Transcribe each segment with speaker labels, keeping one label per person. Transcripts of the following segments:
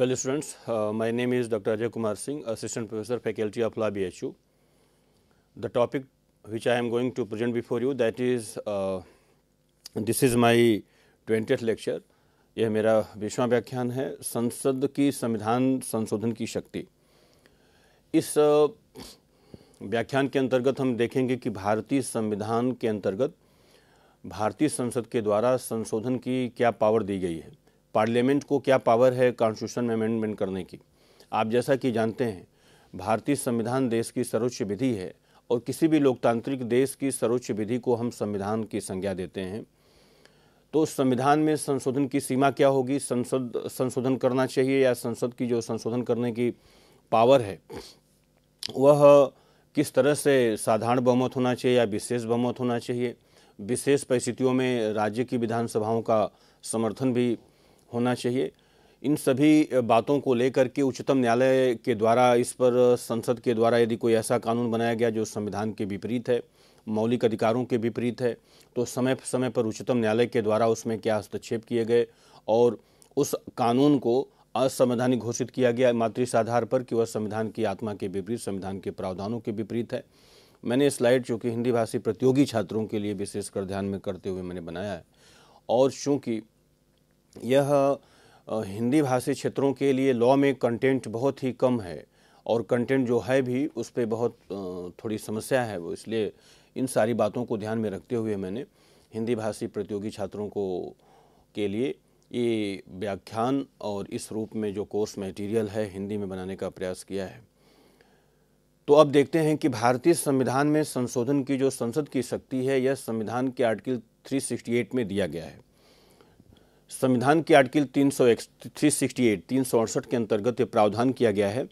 Speaker 1: Well students, uh, my name is Dr. Ajay Kumar Singh, Assistant Professor, Faculty of Law BHU. The topic which I am going to present before you that is, uh, this is my 20th lecture. यह मेरा बीसवा व्याख्यान है संसद की संविधान संशोधन की शक्ति इस व्याख्यान के अंतर्गत हम देखेंगे कि भारतीय संविधान के अंतर्गत भारतीय संसद के द्वारा संशोधन की क्या पावर दी गई है पार्लियामेंट को क्या पावर है कॉन्स्टिट्यूशन में अमेंडमेंट करने की आप जैसा कि जानते हैं भारतीय संविधान देश की सर्वोच्च विधि है और किसी भी लोकतांत्रिक देश की सर्वोच्च विधि को हम संविधान की संज्ञा देते हैं तो संविधान में संशोधन की सीमा क्या होगी संसद संशोधन करना चाहिए या संसद की जो संशोधन करने की पावर है वह किस तरह से साधारण बहुमत होना चाहिए या विशेष बहुमत होना चाहिए विशेष परिस्थितियों में राज्य की विधानसभाओं का समर्थन भी होना चाहिए इन सभी बातों को लेकर के उच्चतम न्यायालय के द्वारा इस पर संसद के द्वारा यदि कोई ऐसा कानून बनाया गया जो संविधान के विपरीत है मौलिक अधिकारों के विपरीत है तो समय समय पर उच्चतम न्यायालय के द्वारा उसमें क्या हस्तक्षेप किए गए और उस कानून को असंवैधानिक घोषित किया गया मातृस आधार पर कि वह संविधान की आत्मा के विपरीत संविधान के प्रावधानों के विपरीत है मैंने स्लाइड चूँकि हिंदी भाषी प्रतियोगी छात्रों के लिए विशेषकर ध्यान में करते हुए मैंने बनाया है और चूँकि यह हिंदी भाषी क्षेत्रों के लिए लॉ में कंटेंट बहुत ही कम है और कंटेंट जो है भी उस पर बहुत थोड़ी समस्या है वो इसलिए इन सारी बातों को ध्यान में रखते हुए मैंने हिंदी भाषी प्रतियोगी छात्रों को के लिए ये व्याख्यान और इस रूप में जो कोर्स मटेरियल है हिंदी में बनाने का प्रयास किया है तो अब देखते हैं कि भारतीय संविधान में संशोधन की जो संसद की शक्ति है यह संविधान के आर्टिकल 368 में दिया गया है संविधान के आर्टिकल तीन सौ थ्री सिक्सटी एट तीन सौ अड़सठ के अंतर्गत ये प्रावधान किया गया है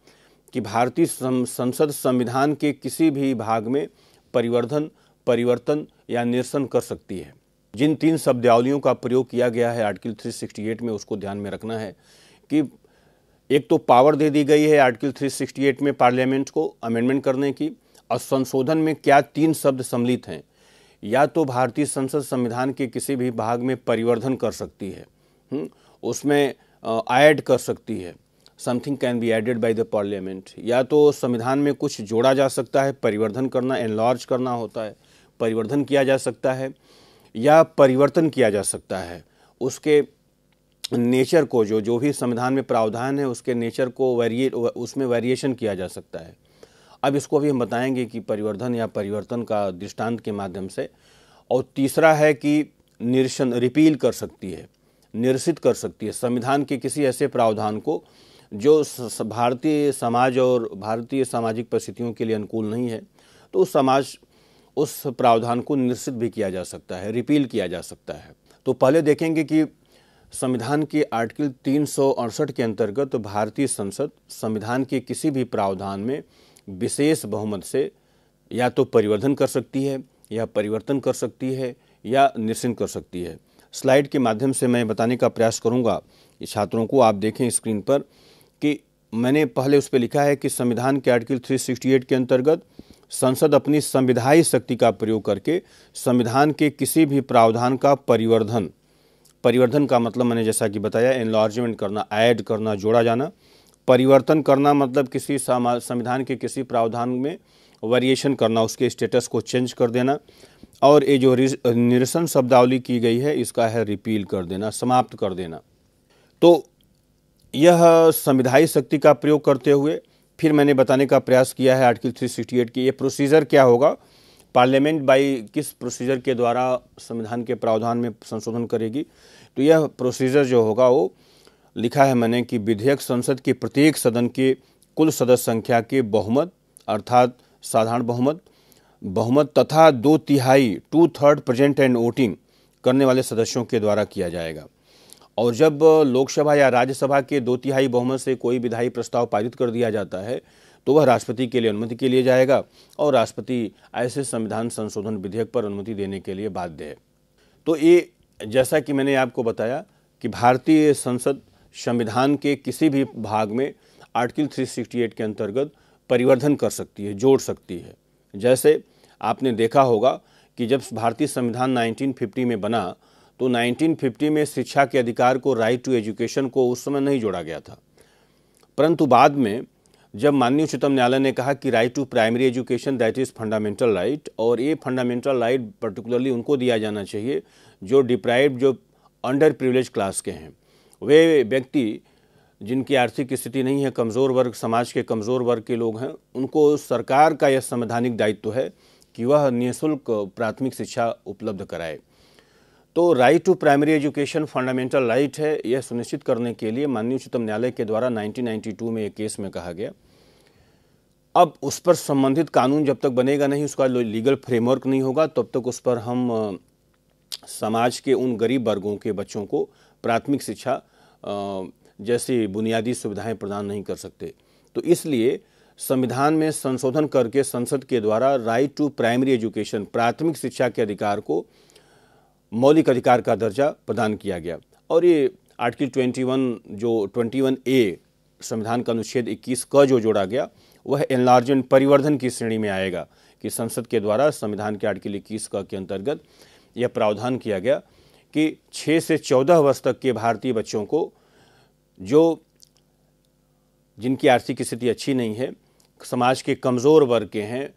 Speaker 1: कि भारतीय संसद संविधान के किसी भी भाग में परिवर्धन परिवर्तन या निरसन कर सकती है जिन तीन शब्दावलियों का प्रयोग किया गया है आर्टिकल 368 में उसको ध्यान में रखना है कि एक तो पावर दे दी गई है आर्टिकल 368 में पार्लियामेंट को अमेंडमेंट करने की और संशोधन में क्या तीन शब्द सम्मिलित हैं या तो भारतीय संसद संविधान के किसी भी भाग में परिवर्धन कर सकती है हम्म, उसमें ऐड कर सकती है something can be added by the parliament या तो संविधान में कुछ जोड़ा जा सकता है परिवर्धन करना एनलॉर्ज करना होता है परिवर्धन किया जा सकता है या परिवर्तन किया जा सकता है उसके नेचर को जो जो भी संविधान में प्रावधान है उसके नेचर को वेरिए उसमें वेरिएशन किया जा सकता है अब इसको भी हम बताएंगे कि परिवर्धन या परिवर्तन का दृष्टांत के माध्यम से और तीसरा है कि निरसन रिपील कर सकती है निरसित कर सकती है संविधान के किसी ऐसे प्रावधान को जो भारतीय समाज और भारतीय सामाजिक परिस्थितियों के लिए अनुकूल नहीं है तो उस समाज उस प्रावधान को निरसित भी किया जा सकता है रिपील किया जा सकता है तो पहले देखेंगे कि संविधान के आर्टिकल तीन के अंतर्गत तो भारतीय संसद संविधान के किसी भी प्रावधान में विशेष बहुमत से या तो परिवर्धन कर सकती है या परिवर्तन कर सकती है या निरसन कर सकती है स्लाइड के माध्यम से मैं बताने का प्रयास करूंगा छात्रों को आप देखें स्क्रीन पर कि मैंने पहले उस पर लिखा है कि संविधान के आर्टिकल 368 के अंतर्गत संसद अपनी संविधायी शक्ति का प्रयोग करके संविधान के किसी भी प्रावधान का परिवर्धन परिवर्धन का मतलब मैंने जैसा कि बताया एनलार्जमेंट करना ऐड करना जोड़ा जाना परिवर्तन करना मतलब किसी संविधान के किसी प्रावधान में वेरिएशन करना उसके स्टेटस को चेंज कर देना और ये जो निरसन शब्दावली की गई है इसका है रिपील कर देना समाप्त कर देना तो यह संविधायी शक्ति का प्रयोग करते हुए फिर मैंने बताने का प्रयास किया है आर्टिकल 368 की ये प्रोसीजर क्या होगा पार्लियामेंट बाई किस प्रोसीजर के द्वारा संविधान के प्रावधान में संशोधन करेगी तो यह प्रोसीजर जो होगा वो लिखा है मैंने कि विधेयक संसद के प्रत्येक सदन के कुल सदस्य संख्या के बहुमत अर्थात साधारण बहुमत बहुमत तथा दो तिहाई two third present and voting करने वाले सदस्यों के द्वारा किया जाएगा और जब लोकसभा या राज्यसभा के दो तिहाई बहुमत से कोई विधायी प्रस्ताव पारित कर दिया जाता है तो वह राष्ट्रपति के लिए अनुमति के लिए जाएगा और राष्ट्रपति ऐसे संविधान संशोधन विधेयक पर अनुमति देने के लिए बाध्य है तो ये जैसा कि मैंने आपको बताया कि भारतीय संसद संविधान के किसी भी भाग में आर्टिकल 368 के अंतर्गत परिवर्धन कर सकती है जोड़ सकती है जैसे आपने देखा होगा कि जब भारतीय संविधान 1950 में बना तो 1950 में शिक्षा के अधिकार को राइट टू एजुकेशन को उस समय नहीं जोड़ा गया था परंतु बाद में जब माननीय उच्चतम न्यायालय ने कहा कि right to primary education that is fundamental right और ये फंडामेंटल राइट पर्टिकुलरली उनको दिया जाना चाहिए जो डिप्राइव जो अंडर प्रिवलेज क्लास के हैं वे व्यक्ति जिनकी आर्थिक स्थिति नहीं है कमज़ोर वर्ग समाज के कमज़ोर वर्ग के लोग हैं उनको सरकार का यह संवैधानिक दायित्व है कि वह निःशुल्क प्राथमिक शिक्षा उपलब्ध कराए तो right to primary education fundamental right है यह सुनिश्चित करने के लिए माननीय उच्चतम न्यायालय के द्वारा 1992 में एक केस में कहा गया अब उस पर संबंधित कानून जब तक बनेगा नहीं उसका लीगल फ्रेमवर्क नहीं होगा तब तक उस पर हम समाज के उन गरीब वर्गों के बच्चों को प्राथमिक शिक्षा जैसी बुनियादी सुविधाएं प्रदान नहीं कर सकते तो इसलिए संविधान में संशोधन करके संसद के द्वारा राइट टू प्राइमरी एजुकेशन प्राथमिक शिक्षा के अधिकार को मौलिक अधिकार का दर्जा प्रदान किया गया और ये आर्टिकल 21 जो 21 ए संविधान का अनुच्छेद 21 क जो जोड़ा गया वह एनलार्जन परिवर्धन की श्रेणी में आएगा कि संसद के द्वारा संविधान के आर्टिकल इक्कीस क के अंतर्गत यह प्रावधान किया गया कि 6 से 14 वर्ष तक के भारतीय बच्चों को जो जिनकी आर्थिक स्थिति अच्छी नहीं है समाज के कमज़ोर वर्ग के हैं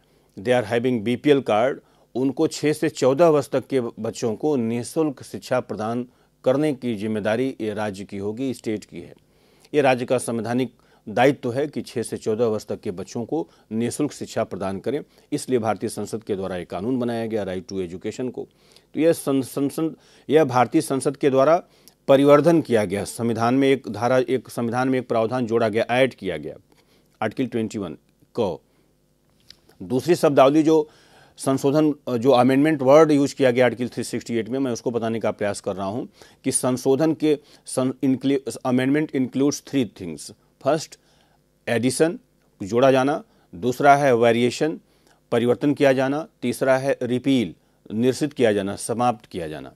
Speaker 1: they are having B card उनको 6 से 14 वर्ष तक के बच्चों को निःशुल्क शिक्षा प्रदान करने की जिम्मेदारी ये राज्य की होगी स्टेट की है ये राज्य का संवैधानिक दायित्व तो है कि छः से चौदह वर्ष तक के बच्चों को निःशुल्क शिक्षा प्रदान करें इसलिए भारतीय संसद के द्वारा एक कानून बनाया गया राइट टू एजुकेशन को तो यह संसद यह भारतीय संसद के द्वारा परिवर्धन किया गया संविधान में एक धारा एक संविधान में एक प्रावधान जोड़ा गया ऐड किया गया आर्टिकल ट्वेंटी वन क दूसरी शब्दावली जो संशोधन जो अमेंडमेंट वर्ड यूज किया गया आर्टिकल 368 में मैं उसको बताने का प्रयास कर रहा हूं कि संशोधन के amendment includes three things first addition जोड़ा जाना दूसरा है वेरिएशन परिवर्तन किया जाना तीसरा है रिपील निरसित किया जाना समाप्त किया जाना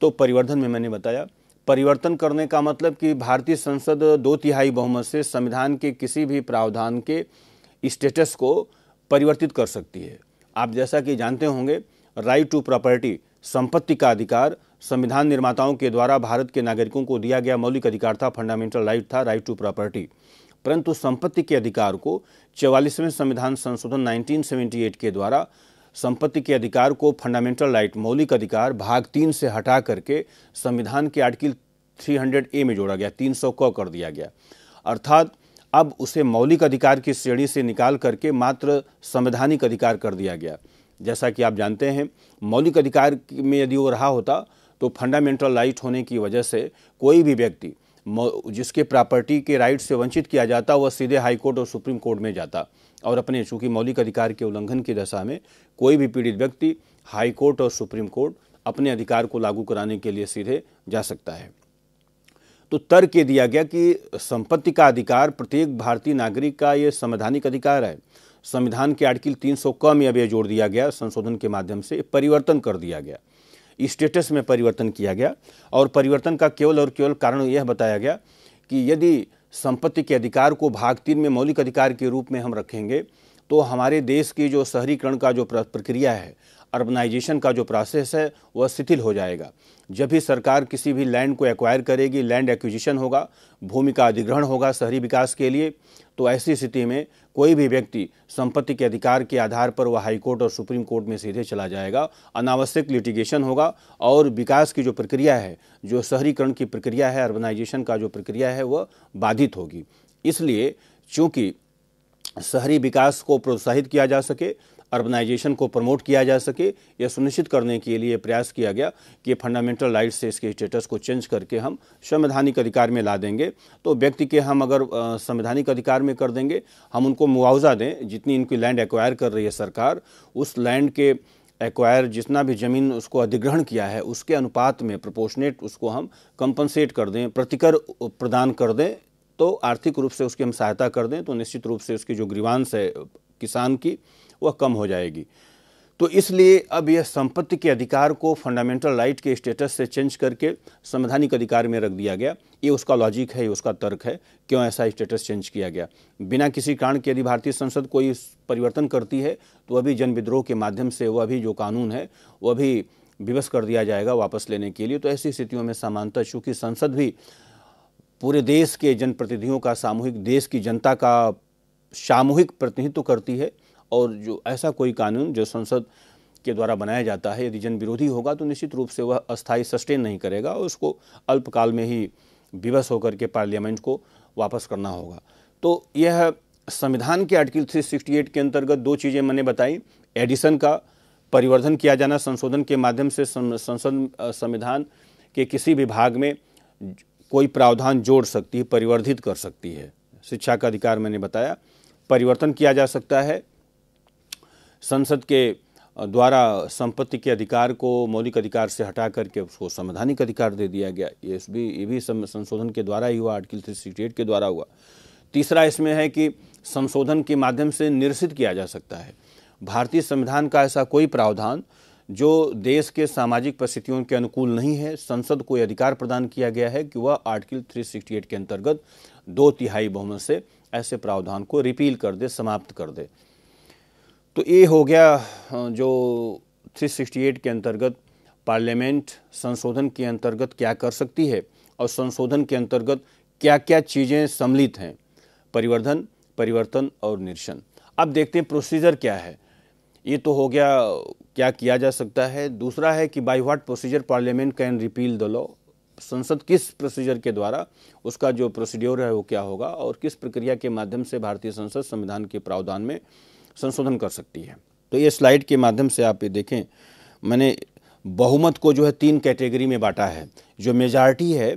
Speaker 1: तो परिवर्तन में मैंने बताया परिवर्तन करने का मतलब कि भारतीय संसद दो तिहाई बहुमत से संविधान के किसी भी प्रावधान के स्टेटस को परिवर्तित कर सकती है आप जैसा कि जानते होंगे राइट टू प्रॉपर्टी संपत्ति का अधिकार संविधान निर्माताओं के द्वारा भारत के नागरिकों को दिया गया मौलिक अधिकार था फंडामेंटल राइट था राइट टू प्रॉपर्टी परंतु संपत्ति के अधिकार को चौवालीसवें संविधान संशोधन 1978 के द्वारा संपत्ति के अधिकार को फंडामेंटल राइट मौलिक अधिकार भाग तीन से हटा करके संविधान के आर्टिकल 300 ए में जोड़ा गया 300 क कर दिया गया अर्थात अब उसे मौलिक अधिकार की श्रेणी से निकाल करके मात्र संवैधानिक अधिकार कर दिया गया जैसा कि आप जानते हैं मौलिक अधिकार में यदि वो रहा होता तो फंडामेंटल राइट होने की वजह से कोई भी व्यक्ति जिसके प्रॉपर्टी के राइट से वंचित किया जाता वह सीधे हाई कोर्ट और सुप्रीम कोर्ट में जाता और अपने चूंकि मौलिक अधिकार के उल्लंघन की दशा में कोई भी पीड़ित व्यक्ति हाई कोर्ट और सुप्रीम कोर्ट अपने अधिकार को लागू कराने के लिए सीधे जा सकता है तो तर्क ये दिया गया कि संपत्ति का अधिकार प्रत्येक भारतीय नागरिक का ये संवैधानिक अधिकार है संविधान के आर्टिकल 300 क में अब यह जोड़ दिया गया संशोधन के माध्यम से परिवर्तन कर दिया गया स्टेटस में परिवर्तन किया गया और परिवर्तन का केवल और केवल कारण यह बताया गया कि यदि संपत्ति के अधिकार को भाग तीन में मौलिक अधिकार के रूप में हम रखेंगे तो हमारे देश की जो शहरीकरण का जो प्रक्रिया है अर्बनाइजेशन का जो प्रोसेस है वह शिथिल हो जाएगा जब भी सरकार किसी भी लैंड को एक्वायर करेगी लैंड एक्विजिशन होगा भूमि का अधिग्रहण होगा शहरी विकास के लिए तो ऐसी स्थिति में कोई भी व्यक्ति संपत्ति के अधिकार के आधार पर वह हाईकोर्ट और सुप्रीम कोर्ट में सीधे चला जाएगा अनावश्यक लिटिगेशन होगा और विकास की जो प्रक्रिया है जो शहरीकरण की प्रक्रिया है अर्बनाइजेशन का जो प्रक्रिया है वह बाधित होगी इसलिए चूँकि शहरी विकास को प्रोत्साहित किया जा सके अर्बनाइजेशन को प्रमोट किया जा सके यह सुनिश्चित करने के लिए प्रयास किया गया कि फंडामेंटल राइट्स से इसके स्टेटस को चेंज करके हम संवैधानिक अधिकार में ला देंगे तो व्यक्ति के हम अगर संवैधानिक अधिकार में कर देंगे हम उनको मुआवजा दें जितनी इनकी लैंड एक्वायर कर रही है सरकार उस लैंड के एक्वायर जितना भी ज़मीन उसको अधिग्रहण किया है उसके अनुपात में प्रपोशनेट उसको हम कंपनसेट कर दें प्रतिकर प्रदान कर दें तो आर्थिक रूप से उसकी हम सहायता कर दें तो निश्चित रूप से उसकी जो ग्रीवांश है किसान की वह कम हो जाएगी तो इसलिए अब यह संपत्ति के अधिकार को फंडामेंटल राइट के स्टेटस से चेंज करके संवैधानिक अधिकार में रख दिया गया ये उसका लॉजिक है ये उसका तर्क है क्यों ऐसा स्टेटस चेंज किया गया बिना किसी कारण के यदि भारतीय संसद कोई परिवर्तन करती है तो अभी जन विद्रोह के माध्यम से वह अभी जो कानून है वह भी विवश कर दिया जाएगा वापस लेने के लिए तो ऐसी स्थितियों में समानता चूँकि संसद भी पूरे देश के जनप्रतिनिधियों का सामूहिक देश की जनता का सामूहिक प्रतिनिधित्व करती है और जो ऐसा कोई कानून जो संसद के द्वारा बनाया जाता है यदि जन विरोधी होगा तो निश्चित रूप से वह अस्थायी सस्टेन नहीं करेगा और उसको अल्पकाल में ही विवश होकर के पार्लियामेंट को वापस करना होगा तो यह संविधान के आर्टिकल 368 के अंतर्गत दो चीज़ें मैंने बताई एडिसन का परिवर्धन किया जाना संशोधन के माध्यम से संसद संविधान के किसी भी भाग में कोई प्रावधान जोड़ सकती है परिवर्धित कर सकती है शिक्षा का अधिकार मैंने बताया परिवर्तन किया जा सकता है संसद के द्वारा संपत्ति के अधिकार को मौलिक अधिकार से हटा करके उसको संवैधानिक अधिकार दे दिया गया ये भी ये भी संशोधन के द्वारा ही हुआ आर्टिकल थ्री सिक्सटी एट के द्वारा हुआ तीसरा इसमें है कि संशोधन के माध्यम से निरसित किया जा सकता है भारतीय संविधान का ऐसा कोई प्रावधान जो देश के सामाजिक परिस्थितियों के अनुकूल नहीं है संसद को अधिकार प्रदान किया गया है कि वह आर्टिकल 368 के अंतर्गत दो तिहाई बहुमत से ऐसे प्रावधान को रिपील कर दे समाप्त कर दे तो ये हो गया जो 368 के अंतर्गत पार्लियामेंट संशोधन के अंतर्गत क्या कर सकती है और संशोधन के अंतर्गत क्या क्या चीज़ें सम्मिलित हैं परिवर्धन परिवर्तन और निरसन अब देखते हैं प्रोसीजर क्या है ये तो हो गया क्या किया जा सकता है दूसरा है कि by what procedure parliament can repeal the law संसद किस प्रोसीजर के द्वारा उसका जो प्रोसीड्योर है वो क्या होगा और किस प्रक्रिया के माध्यम से भारतीय संसद संविधान के प्रावधान में संशोधन कर सकती है तो ये स्लाइड के माध्यम से आप ये देखें मैंने बहुमत को जो है तीन कैटेगरी में बांटा है जो मेजॉरिटी है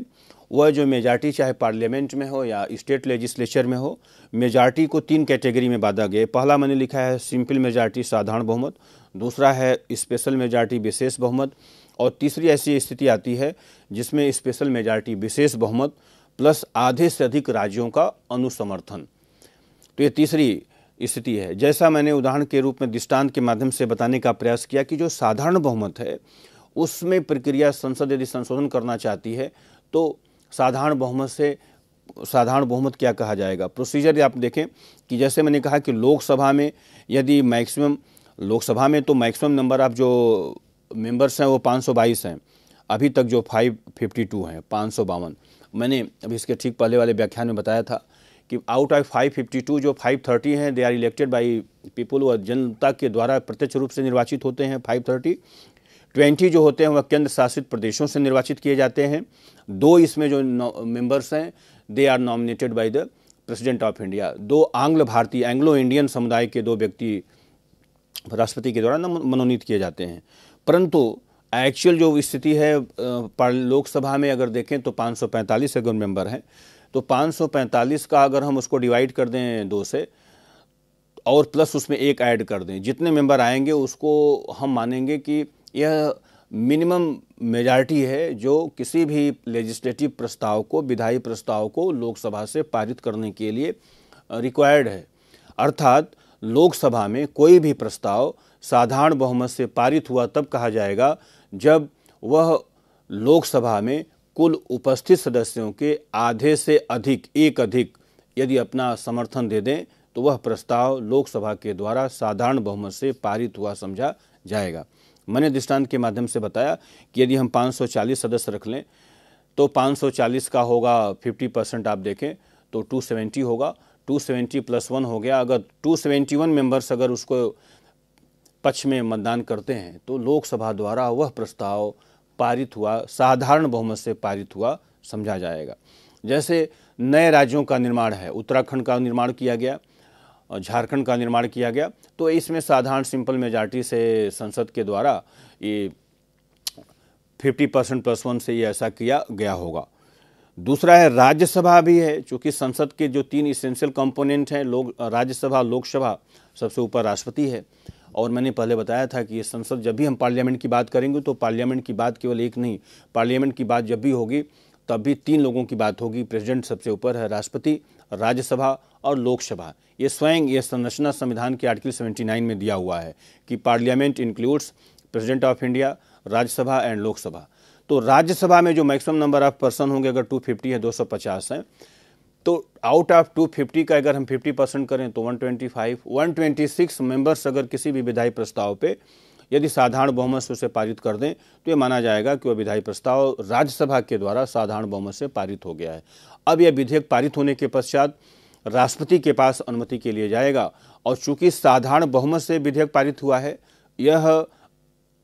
Speaker 1: वह जो मेजॉरिटी चाहे पार्लियामेंट में हो या स्टेट लेजिस्लेचर में हो मेजॉरिटी को तीन कैटेगरी में बांधा गया पहला मैंने लिखा है सिंपल मेजॉरिटी साधारण बहुमत दूसरा है स्पेशल मेजॉरिटी विशेष बहुमत और तीसरी ऐसी स्थिति आती है जिसमें स्पेशल मेजॉरिटी विशेष बहुमत प्लस आधे से अधिक राज्यों का अनुसमर्थन तो ये तीसरी स्थिति है जैसा मैंने उदाहरण के रूप में दृष्टांत के माध्यम से बताने का प्रयास किया कि जो साधारण बहुमत है उसमें प्रक्रिया संसद यदि संशोधन करना चाहती है तो साधारण बहुमत से साधारण बहुमत क्या कहा जाएगा प्रोसीजर आप देखें कि जैसे मैंने कहा कि लोकसभा में यदि मैक्सिमम लोकसभा में तो मैक्सिमम नंबर आप जो मेंबर्स हैं वो 522 हैं अभी तक जो 552 हैं पाँच मैंने अभी इसके ठीक पहले वाले व्याख्यान में बताया था कि आउट ऑफ 552 जो 530 हैं they are elected by people वह जनता के द्वारा प्रत्यक्ष रूप से निर्वाचित होते हैं 530 20 जो होते हैं वह केंद्र शासित प्रदेशों से निर्वाचित किए जाते हैं दो इसमें जो मेंबर्स हैं they are nominated by the president of India दो आंग्ल भारतीय एंग्लो इंडियन समुदाय के दो व्यक्ति राष्ट्रपति के द्वारा मनोनीत किए जाते हैं परंतु एक्चुअल जो स्थिति है लोकसभा में अगर देखें तो 545 सौ अगर मेंबर हैं तो 545 का अगर हम उसको डिवाइड कर दें दो से और प्लस उसमें एक ऐड कर दें जितने मेंबर आएंगे उसको हम मानेंगे कि यह मिनिमम मेजॉरिटी है जो किसी भी लेजिस्लेटिव प्रस्ताव को विधायी प्रस्ताव को लोकसभा से पारित करने के लिए रिक्वायर्ड है अर्थात लोकसभा में कोई भी प्रस्ताव साधारण बहुमत से पारित हुआ तब कहा जाएगा जब वह लोकसभा में कुल उपस्थित सदस्यों के आधे से अधिक एक अधिक यदि अपना समर्थन दे दें तो वह प्रस्ताव लोकसभा के द्वारा साधारण बहुमत से पारित हुआ समझा जाएगा मैंने दृष्टांत के माध्यम से बताया कि यदि हम 540 सदस्य रख लें तो 540 का होगा 50 परसेंट आप देखें तो 270 होगा 270 प्लस वन हो गया अगर 271 मेंबर्स अगर उसको पक्ष में मतदान करते हैं तो लोकसभा द्वारा वह प्रस्ताव पारित हुआ साधारण बहुमत से पारित हुआ समझा जाएगा जैसे नए राज्यों का निर्माण है उत्तराखंड का निर्माण किया गया झारखंड का निर्माण किया गया तो इसमें साधारण सिंपल मेजॉरिटी से संसद के द्वारा ये 50 परसेंट प्लस वन से ये ऐसा किया गया होगा दूसरा है राज्यसभा भी है चूँकि संसद के जो तीन इसेंशियल कंपोनेंट हैं लोग राज्यसभा लोकसभा सबसे ऊपर राष्ट्रपति है और मैंने पहले बताया था कि ये संसद जब भी हम पार्लियामेंट की बात करेंगे तो पार्लियामेंट की बात केवल एक नहीं पार्लियामेंट की बात जब भी होगी तब भी तीन लोगों की बात होगी प्रेसिडेंट सबसे ऊपर है राष्ट्रपति राज्यसभा और लोकसभा ये स्वयं ये संरचना संविधान के आर्टिकल 79 में दिया हुआ है कि parliament includes president of India Rajya Sabha and Lok Sabha तो राज्यसभा में जो मैक्सिमम नंबर ऑफ पर्सन होंगे अगर 250 है 250 हैं तो आउट ऑफ 250 का अगर हम 50 परसेंट करें तो 125, 126 मेंबर्स अगर किसी भी विधायी प्रस्ताव पे यदि साधारण बहुमत से उसे पारित कर दें तो ये माना जाएगा कि वह विधायी प्रस्ताव राज्यसभा के द्वारा साधारण बहुमत से पारित हो गया है अब यह विधेयक पारित होने के पश्चात राष्ट्रपति के पास अनुमति के लिए जाएगा और चूंकि साधारण बहुमत से विधेयक पारित हुआ है यह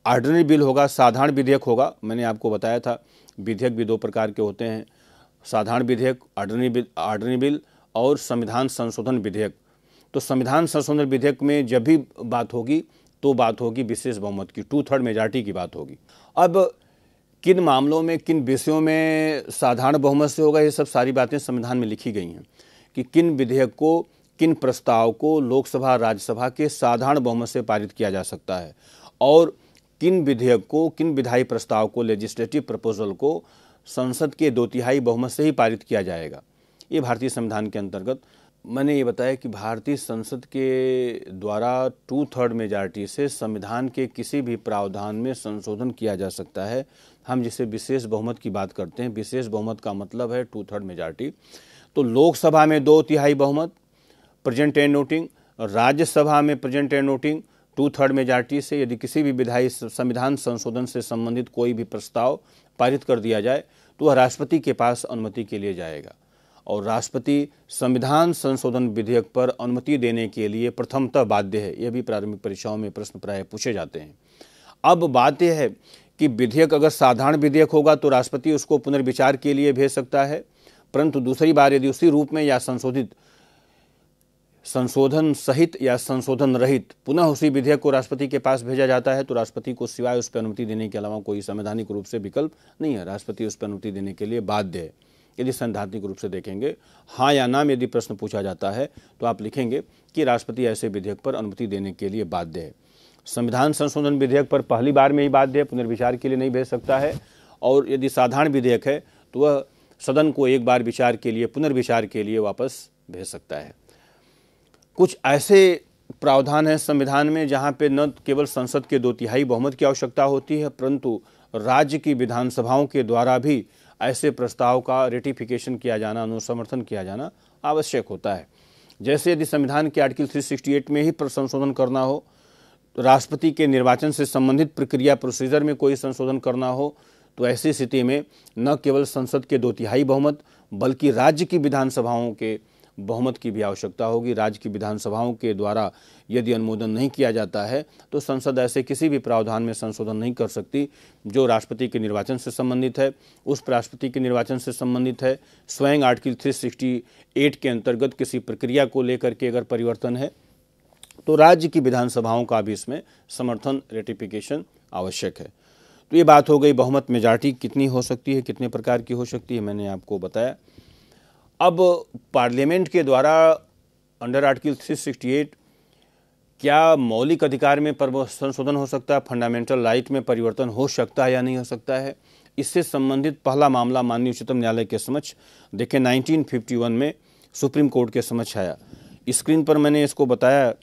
Speaker 1: आर्डनरी बिल होगा साधारण विधेयक होगा मैंने आपको बताया था विधेयक भी दो प्रकार के होते हैं साधारण विधेयक आर्डनी बिल आर्डनी बिल और संविधान संशोधन विधेयक तो संविधान संशोधन विधेयक में जब भी बात होगी तो बात होगी विशेष बहुमत की टू थर्ड मेजॉरिटी की बात होगी अब किन मामलों में किन विषयों में साधारण बहुमत से होगा ये सब सारी बातें संविधान में लिखी गई हैं कि किन विधेयक को किन प्रस्ताव को लोकसभा राज्यसभा के साधारण बहुमत से पारित किया जा सकता है और किन विधेयक को किन विधायी प्रस्ताव को लेजिस्लेटिव प्रपोजल को संसद के दो तिहाई बहुमत से ही पारित किया जाएगा ये भारतीय संविधान के अंतर्गत मैंने ये बताया कि भारतीय संसद के द्वारा टू थर्ड मेजॉरिटी से संविधान के किसी भी प्रावधान में संशोधन किया जा सकता है हम जिसे विशेष बहुमत की बात करते हैं विशेष बहुमत का मतलब है टू थर्ड मेजॉरिटी तो लोकसभा में दो तिहाई बहुमत प्रेजेंट एंड नोटिंग राज्यसभा में present and noting two third majority से यदि किसी भी विधायी संविधान संशोधन से संबंधित कोई भी प्रस्ताव पारित कर दिया जाए तो वह राष्ट्रपति के पास अनुमति के लिए जाएगा और राष्ट्रपति संविधान संशोधन विधेयक पर अनुमति देने के लिए प्रथमतः बाध्य है यह भी प्रारंभिक परीक्षाओं में प्रश्न प्राय पूछे जाते हैं अब बात यह है कि विधेयक अगर साधारण विधेयक होगा तो राष्ट्रपति उसको पुनर्विचार के लिए भेज सकता है परंतु दूसरी बार यदि उसी रूप में या संशोधित संशोधन सहित या संशोधन रहित पुनः उसी विधेयक को राष्ट्रपति के पास भेजा जाता है तो राष्ट्रपति को सिवाय उस पर अनुमति देने के अलावा कोई संवैधानिक रूप से विकल्प नहीं है राष्ट्रपति उस पर अनुमति देने के लिए बाध्य है यदि सैद्धांतिक रूप से देखेंगे हाँ या नाम यदि प्रश्न पूछा जाता है तो आप लिखेंगे कि राष्ट्रपति ऐसे विधेयक पर अनुमति देने के लिए बाध्य है संविधान संशोधन विधेयक पर पहली बार में ही बाध्य है पुनर्विचार के लिए नहीं भेज सकता है और यदि साधारण विधेयक है तो वह सदन को एक बार विचार के लिए पुनर्विचार के लिए वापस भेज सकता है कुछ ऐसे प्रावधान हैं संविधान में जहाँ पे न केवल संसद के दो तिहाई बहुमत की आवश्यकता होती है परंतु राज्य की विधानसभाओं के द्वारा भी ऐसे प्रस्ताव का रेटिफिकेशन किया जाना अनुसमर्थन किया जाना आवश्यक होता है जैसे यदि संविधान के आर्टिकल 368 में ही संशोधन करना हो राष्ट्रपति के निर्वाचन से संबंधित प्रक्रिया प्रोसीजर में कोई संशोधन करना हो तो ऐसी स्थिति में न केवल संसद के दो तिहाई बहुमत बल्कि राज्य की विधानसभाओं के बहुमत की भी आवश्यकता होगी राज्य की विधानसभाओं के द्वारा यदि अनुमोदन नहीं किया जाता है तो संसद ऐसे किसी भी प्रावधान में संशोधन नहीं कर सकती जो राष्ट्रपति के निर्वाचन से संबंधित है उस राष्ट्रपति के निर्वाचन से संबंधित है स्वयं आर्टिकल थ्री सिक्सटी एट के अंतर्गत किसी प्रक्रिया को लेकर के अगर परिवर्तन है तो राज्य की विधानसभाओं का भी इसमें समर्थन रेटिफिकेशन आवश्यक है तो ये बात हो गई बहुमत मेजॉरिटी कितनी हो सकती है कितने प्रकार की हो सकती है मैंने आपको बताया अब पार्लियामेंट के द्वारा अंडर आर्टिकल 368 क्या मौलिक अधिकार में संशोधन हो सकता है फंडामेंटल राइट में परिवर्तन हो सकता है या नहीं हो सकता है इससे संबंधित पहला मामला माननीय उच्चतम न्यायालय के समक्ष देखें 1951 में सुप्रीम कोर्ट के समक्ष आया स्क्रीन पर मैंने इसको बताया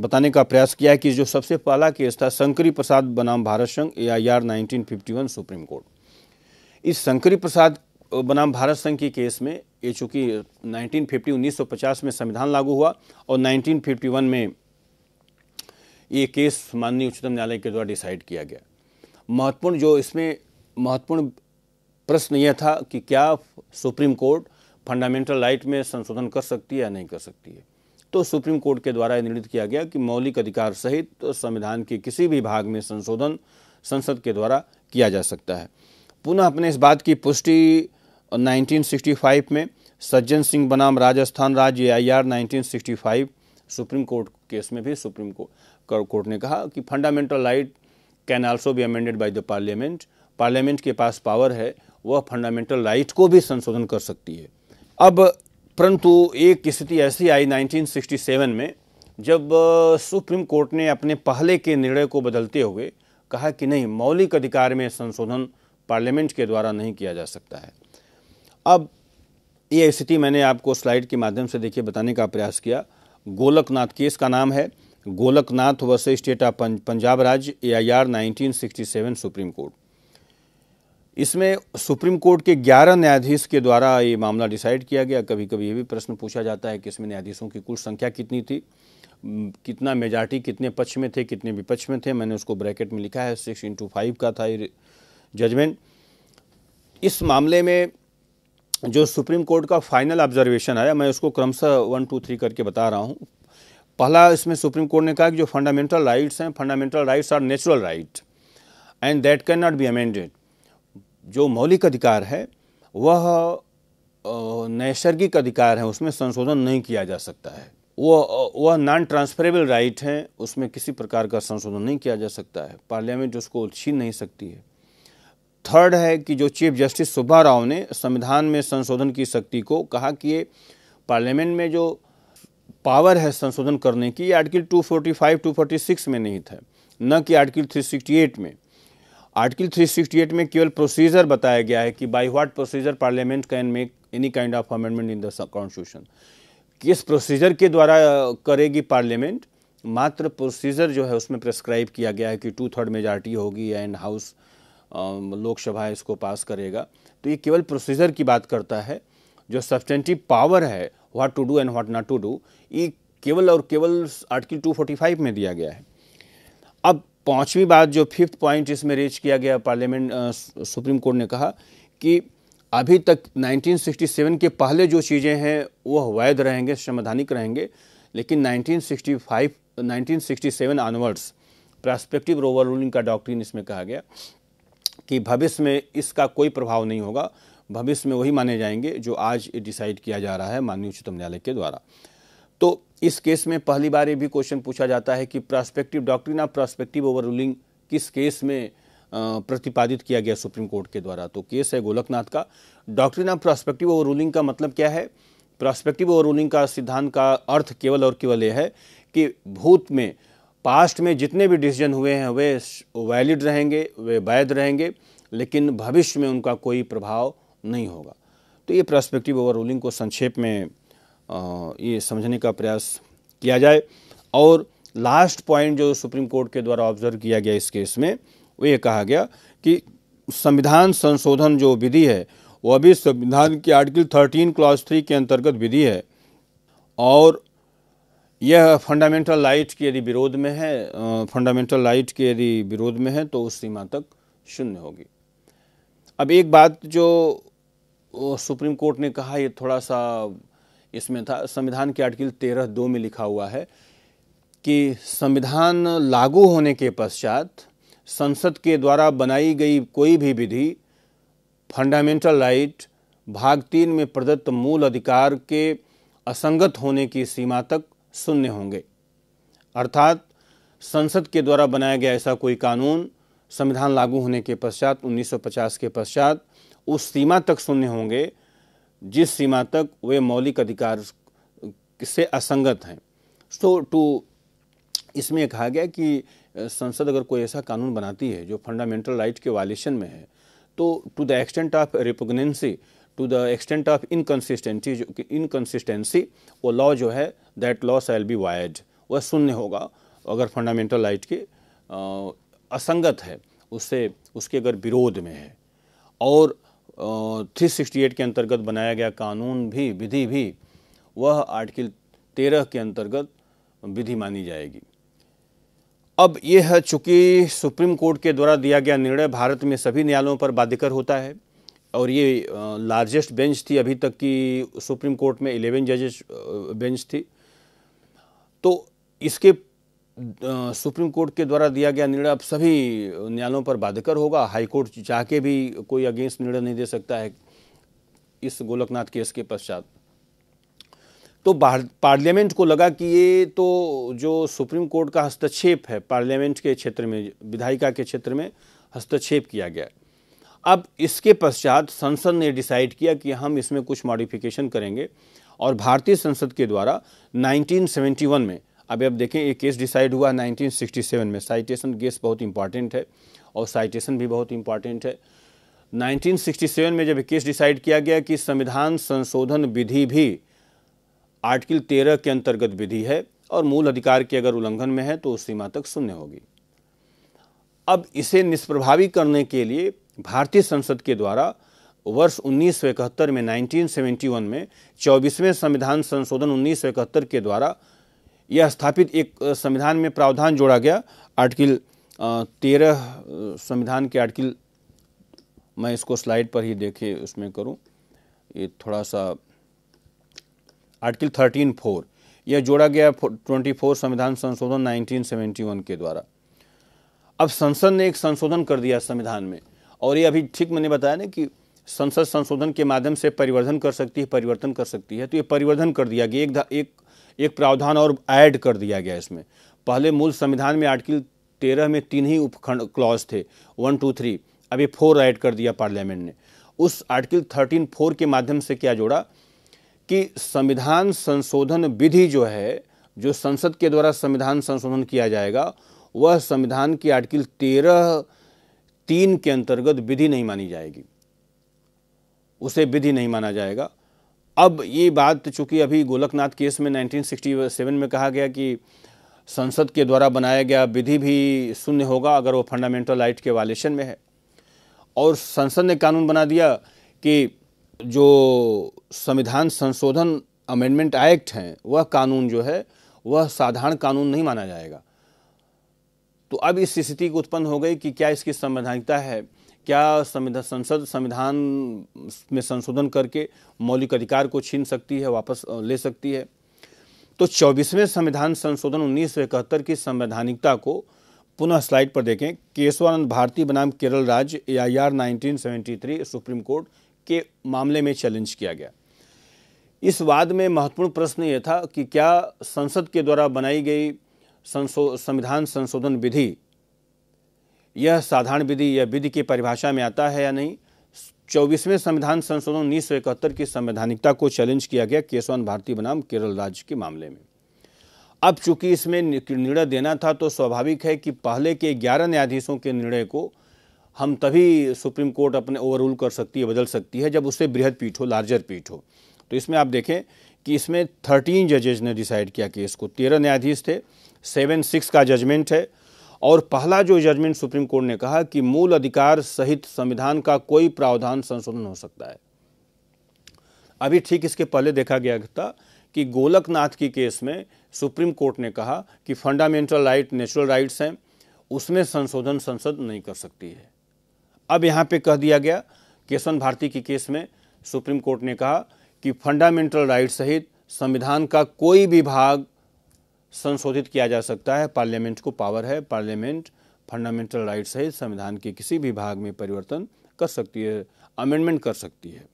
Speaker 1: बताने का प्रयास किया कि जो सबसे पहला केस था शंकरी प्रसाद बनाम भारत संघ A I R nineteen supreme court इस शंकरी प्रसाद बनाम भारत संघ के केस में ये चूँकि 1950 1950 में संविधान लागू हुआ और 1951 में ये केस माननीय उच्चतम न्यायालय के द्वारा डिसाइड किया गया महत्वपूर्ण जो इसमें महत्वपूर्ण प्रश्न यह था कि क्या सुप्रीम कोर्ट फंडामेंटल राइट में संशोधन कर सकती है या नहीं कर सकती है तो सुप्रीम कोर्ट के द्वारा निर्णित किया गया कि मौलिक अधिकार सहित तो संविधान के किसी भी भाग में संशोधन संसद के द्वारा किया जा सकता है पुनः अपने इस बात की पुष्टि 1965 में सज्जन सिंह बनाम राजस्थान राज्य आई 1965 सुप्रीम कोर्ट केस में भी सुप्रीम कोर्ट ने कहा कि fundamental right can also be amended by the parliament parliament के पास पावर है वह फंडामेंटल राइट को भी संशोधन कर सकती है अब परंतु एक स्थिति ऐसी आई 1967 में जब सुप्रीम कोर्ट ने अपने पहले के निर्णय को बदलते हुए कहा कि नहीं मौलिक अधिकार में संशोधन पार्लियामेंट के द्वारा नहीं किया जा सकता है अब ये स्थिति मैंने आपको स्लाइड के माध्यम से देखिए बताने का प्रयास किया गोलकनाथ केस का नाम है गोलकनाथ वर्ष स्टेट ऑफ पंजाब राज्य A I R nineteen supreme court इसमें सुप्रीम कोर्ट के 11 न्यायाधीश के द्वारा ये मामला डिसाइड किया गया कभी कभी ये भी प्रश्न पूछा जाता है कि इसमें न्यायाधीशों की कुल संख्या कितनी थी कितना मेजॉरिटी कितने पक्ष में थे कितने विपक्ष में थे मैंने उसको ब्रैकेट में लिखा है सिक्स इंटू फाइव का था ये जजमेंट इस मामले में जो सुप्रीम कोर्ट का फाइनल ऑब्जर्वेशन आया मैं उसको क्रमशः वन टू थ्री करके बता रहा हूँ पहला इसमें सुप्रीम कोर्ट ने कहा कि जो फंडामेंटल राइट्स हैं fundamental rights are natural right and that can not be amended जो मौलिक अधिकार है वह नैसर्गिक अधिकार है उसमें संशोधन नहीं किया जा सकता है वह वह नॉन ट्रांसफरेबल राइट हैं उसमें किसी प्रकार का संशोधन नहीं किया जा सकता है पार्लियामेंट उसको छीन नहीं सकती है थर्ड है कि जो चीफ जस्टिस सुब्बा राव ने संविधान में संशोधन की शक्ति को कहा कि ये पार्लियामेंट में जो पावर है संशोधन करने की आर्टिकल 245, 246 में नहीं था न कि आर्टिकल 368 में आर्टिकल 368 में केवल प्रोसीजर बताया गया है कि by what procedure parliament can make any kind of amendment in the constitution किस प्रोसीजर के द्वारा करेगी पार्लियामेंट मात्र प्रोसीजर जो है उसमें प्रेस्क्राइब किया गया है कि टू थर्ड मेजॉरिटी होगी एंड हाउस लोकसभा इसको पास करेगा तो ये केवल प्रोसीजर की बात करता है जो सब्सटेंटिव पावर है what to do and what not to do ये केवल और केवल आर्टिकल 245 में दिया गया है अब पांचवी बात जो फिफ्थ पॉइंट इसमें रेज किया गया पार्लियामेंट सुप्रीम कोर्ट ने कहा कि अभी तक 1967 के पहले जो चीज़ें हैं वो वैध रहेंगे संवैधानिक रहेंगे लेकिन 1965 1967 ऑनवर्ड्स प्रस्पेक्टिव ओवर रूलिंग का डॉक्ट्रीन इसमें कहा गया कि भविष्य में इसका कोई प्रभाव नहीं होगा भविष्य में वही माने जाएंगे जो आज डिसाइड किया जा रहा है माननीय उच्चतम न्यायालय के द्वारा तो इस केस में पहली बार ये भी क्वेश्चन पूछा जाता है कि prospective doctrine of prospective over ruling किस केस में प्रतिपादित किया गया सुप्रीम कोर्ट के द्वारा तो केस है गोलकनाथ का doctrine of prospective over ruling का मतलब क्या है प्रोस्पेक्टिव ओवर रूलिंग का सिद्धांत का अर्थ केवल और केवल यह है कि भूत में पास्ट में जितने भी डिसीजन हुए हैं वे वैलिड रहेंगे वे वैध रहेंगे लेकिन भविष्य में उनका कोई प्रभाव नहीं होगा तो ये प्रस्पेक्टिव ओवर रूलिंग को संक्षेप में ये समझने का प्रयास किया जाए और लास्ट पॉइंट जो सुप्रीम कोर्ट के द्वारा ऑब्जर्व किया गया इस केस में वो ये कहा गया कि संविधान संशोधन जो विधि है वो अभी संविधान के आर्टिकल थर्टीन क्लॉज थ्री के अंतर्गत विधि है और यह फंडामेंटल लाइट के यदि विरोध में है फंडामेंटल लाइट के यदि विरोध में है तो उस सीमा तक शून्य होगी अब एक बात जो सुप्रीम कोर्ट ने कहा ये थोड़ा सा इसमें था संविधान के आर्टिकल तेरह दो में लिखा हुआ है कि संविधान लागू होने के पश्चात संसद के द्वारा बनाई गई कोई भी विधि फंडामेंटल राइट भाग तीन में प्रदत्त मूल अधिकार के असंगत होने की सीमा तक शून्य होंगे अर्थात संसद के द्वारा बनाया गया ऐसा कोई कानून संविधान लागू होने के पश्चात 1950 के पश्चात उस सीमा तक शून्य होंगे जिस सीमा तक वे मौलिक अधिकार से असंगत हैं सो टू इसमें कहा गया कि संसद अगर कोई ऐसा कानून बनाती है जो फंडामेंटल राइट के वायलेशन में है तो to the extent of repugnancy to the extent of inconsistency जो इनकन्सिस्टेंसी वो लॉ जो है that law shall be void वह शून्य होगा अगर फंडामेंटल राइट के असंगत है उससे उसके अगर विरोध में है और थ्री सिक्सटी एट के अंतर्गत बनाया गया कानून भी विधि भी वह आर्टिकल तेरह के अंतर्गत विधि मानी जाएगी अब यह है चूंकि सुप्रीम कोर्ट के द्वारा दिया गया निर्णय भारत में सभी न्यायालयों पर बाध्यकर होता है और ये लार्जेस्ट बेंच थी अभी तक की सुप्रीम कोर्ट में इलेवन जजेस बेंच थी तो इसके सुप्रीम कोर्ट के द्वारा दिया गया निर्णय अब सभी न्यायालयों पर बाध्यकर होगा हाईकोर्ट कोर्ट जाके भी कोई अगेंस्ट निर्णय नहीं दे सकता है इस गोलकनाथ केस के पश्चात तो पार्लियामेंट को लगा कि ये तो जो सुप्रीम कोर्ट का हस्तक्षेप है पार्लियामेंट के क्षेत्र में विधायिका के क्षेत्र में हस्तक्षेप किया गया है अब इसके पश्चात संसद ने डिसाइड किया कि हम इसमें कुछ मॉडिफिकेशन करेंगे और भारतीय संसद के द्वारा 1971 में अभी अब देखें एक केस डिसाइड हुआ 1967 में साइटेशन केस बहुत इंपॉर्टेंट है और साइटेशन भी बहुत इंपॉर्टेंट है 1967 में जब केस डिसाइड किया गया कि संविधान संशोधन विधि भी आर्टिकल 13 के अंतर्गत विधि है और मूल अधिकार के अगर उल्लंघन में है तो उस सीमा तक शून्य होगी अब इसे निष्प्रभावी करने के लिए भारतीय संसद के द्वारा वर्ष उन्नीस में 1971 में 24वें संविधान संशोधन उन्नीस के द्वारा यह स्थापित एक संविधान में प्रावधान जोड़ा गया आर्टिकल तेरह संविधान के आर्टिकल मैं इसको स्लाइड पर ही देखे उसमें करूं ये थोड़ा सा आर्टिकल थर्टीन फोर यह जोड़ा गया ट्वेंटी फोर संविधान संशोधन 1971 के द्वारा अब संसद ने एक संशोधन कर दिया संविधान में और ये अभी ठीक मैंने बताया ना कि संसद संशोधन के माध्यम से परिवर्धन कर सकती है परिवर्तन कर सकती है तो ये परिवर्धन कर दिया गया एक एक एक प्रावधान और ऐड कर दिया गया इसमें पहले मूल संविधान में आर्टिकल तेरह में तीन ही उपखंड क्लॉज थे वन टू थ्री अभी फोर ऐड कर दिया पार्लियामेंट ने उस आर्टिकल थर्टीन फोर के माध्यम से क्या जोड़ा कि संविधान संशोधन विधि जो है जो संसद के द्वारा संविधान संशोधन किया जाएगा वह संविधान की आर्टिकल तेरह तीन के अंतर्गत विधि नहीं मानी जाएगी उसे विधि नहीं माना जाएगा अब ये बात चूंकि अभी गोलकनाथ केस में 1967 में कहा गया कि संसद के द्वारा बनाया गया विधि भी शून्य होगा अगर वो फंडामेंटल राइट के वायलेशन में है और संसद ने कानून बना दिया कि जो संविधान संशोधन अमेंडमेंट एक्ट हैं वह कानून जो है वह साधारण कानून नहीं माना जाएगा तो अब इस स्थिति उत्पन्न हो गई कि क्या इसकी संवैधानिकता है क्या संविधान संसद संविधान में संशोधन करके मौलिक अधिकार को छीन सकती है वापस ले सकती है तो चौबीसवें संविधान संशोधन उन्नीस की संवैधानिकता को पुनः स्लाइड पर देखें केशवानंद भारती बनाम केरल राज्य A I R nineteen supreme court के मामले में चैलेंज किया गया इस वाद में महत्वपूर्ण प्रश्न यह था कि क्या संसद के द्वारा बनाई गई संसो संविधान संशोधन विधि यह साधारण विधि या विधि की परिभाषा में आता है या नहीं चौबीसवें संविधान संशोधन उन्नीस सौ इकहत्तर की संवैधानिकता को चैलेंज किया गया केशवान भारती बनाम केरल राज्य के मामले में अब चूंकि इसमें निर्णय देना था तो स्वाभाविक है कि पहले के ग्यारह न्यायाधीशों के निर्णय को हम तभी सुप्रीम कोर्ट अपने रूल कर सकती है बदल सकती है जब उससे बृहद पीठ हो लार्जर पीठ हो तो इसमें आप देखें कि इसमें थर्टीन जजेज ने डिसाइड किया केस को तेरह न्यायाधीश थे सेवन सिक्स का जजमेंट है और पहला जो जजमेंट सुप्रीम कोर्ट ने कहा कि मूल अधिकार सहित संविधान का कोई प्रावधान संशोधन हो सकता है अभी ठीक इसके पहले देखा गया था कि गोलकनाथ की केस में सुप्रीम कोर्ट ने कहा कि फंडामेंटल राइट नेचुरल राइट्स हैं उसमें संशोधन संसद नहीं कर सकती है अब यहाँ पे कह दिया गया केशवन भारती की केस में सुप्रीम कोर्ट ने कहा कि फंडामेंटल राइट सहित संविधान का कोई भी भाग संशोधित किया जा सकता है पार्लियामेंट को पावर है पार्लियामेंट फंडामेंटल राइट सहित संविधान के किसी भी भाग में परिवर्तन कर सकती है अमेंडमेंट कर सकती है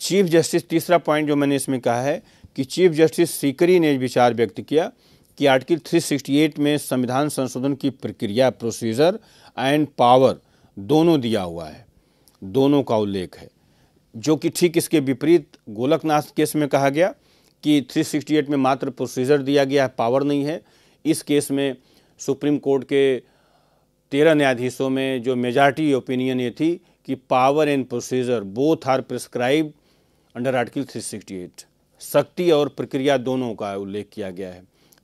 Speaker 1: चीफ जस्टिस तीसरा पॉइंट जो मैंने इसमें कहा है कि चीफ जस्टिस सीकरी ने विचार व्यक्त किया कि आर्टिकल 368 में संविधान संशोधन की प्रक्रिया प्रोसीजर एंड पावर दोनों दिया हुआ है दोनों का उल्लेख है जो कि ठीक इसके विपरीत गोलकनाथ केस में कहा गया कि 368 में मात्र प्रोसीजर दिया गया है पावर नहीं है इस केस में सुप्रीम कोर्ट के तेरह न्यायाधीशों में जो मेजॉरिटी ओपिनियन ये थी कि power and procedure both are prescribe under article 368 शक्ति और प्रक्रिया दोनों का उल्लेख किया गया है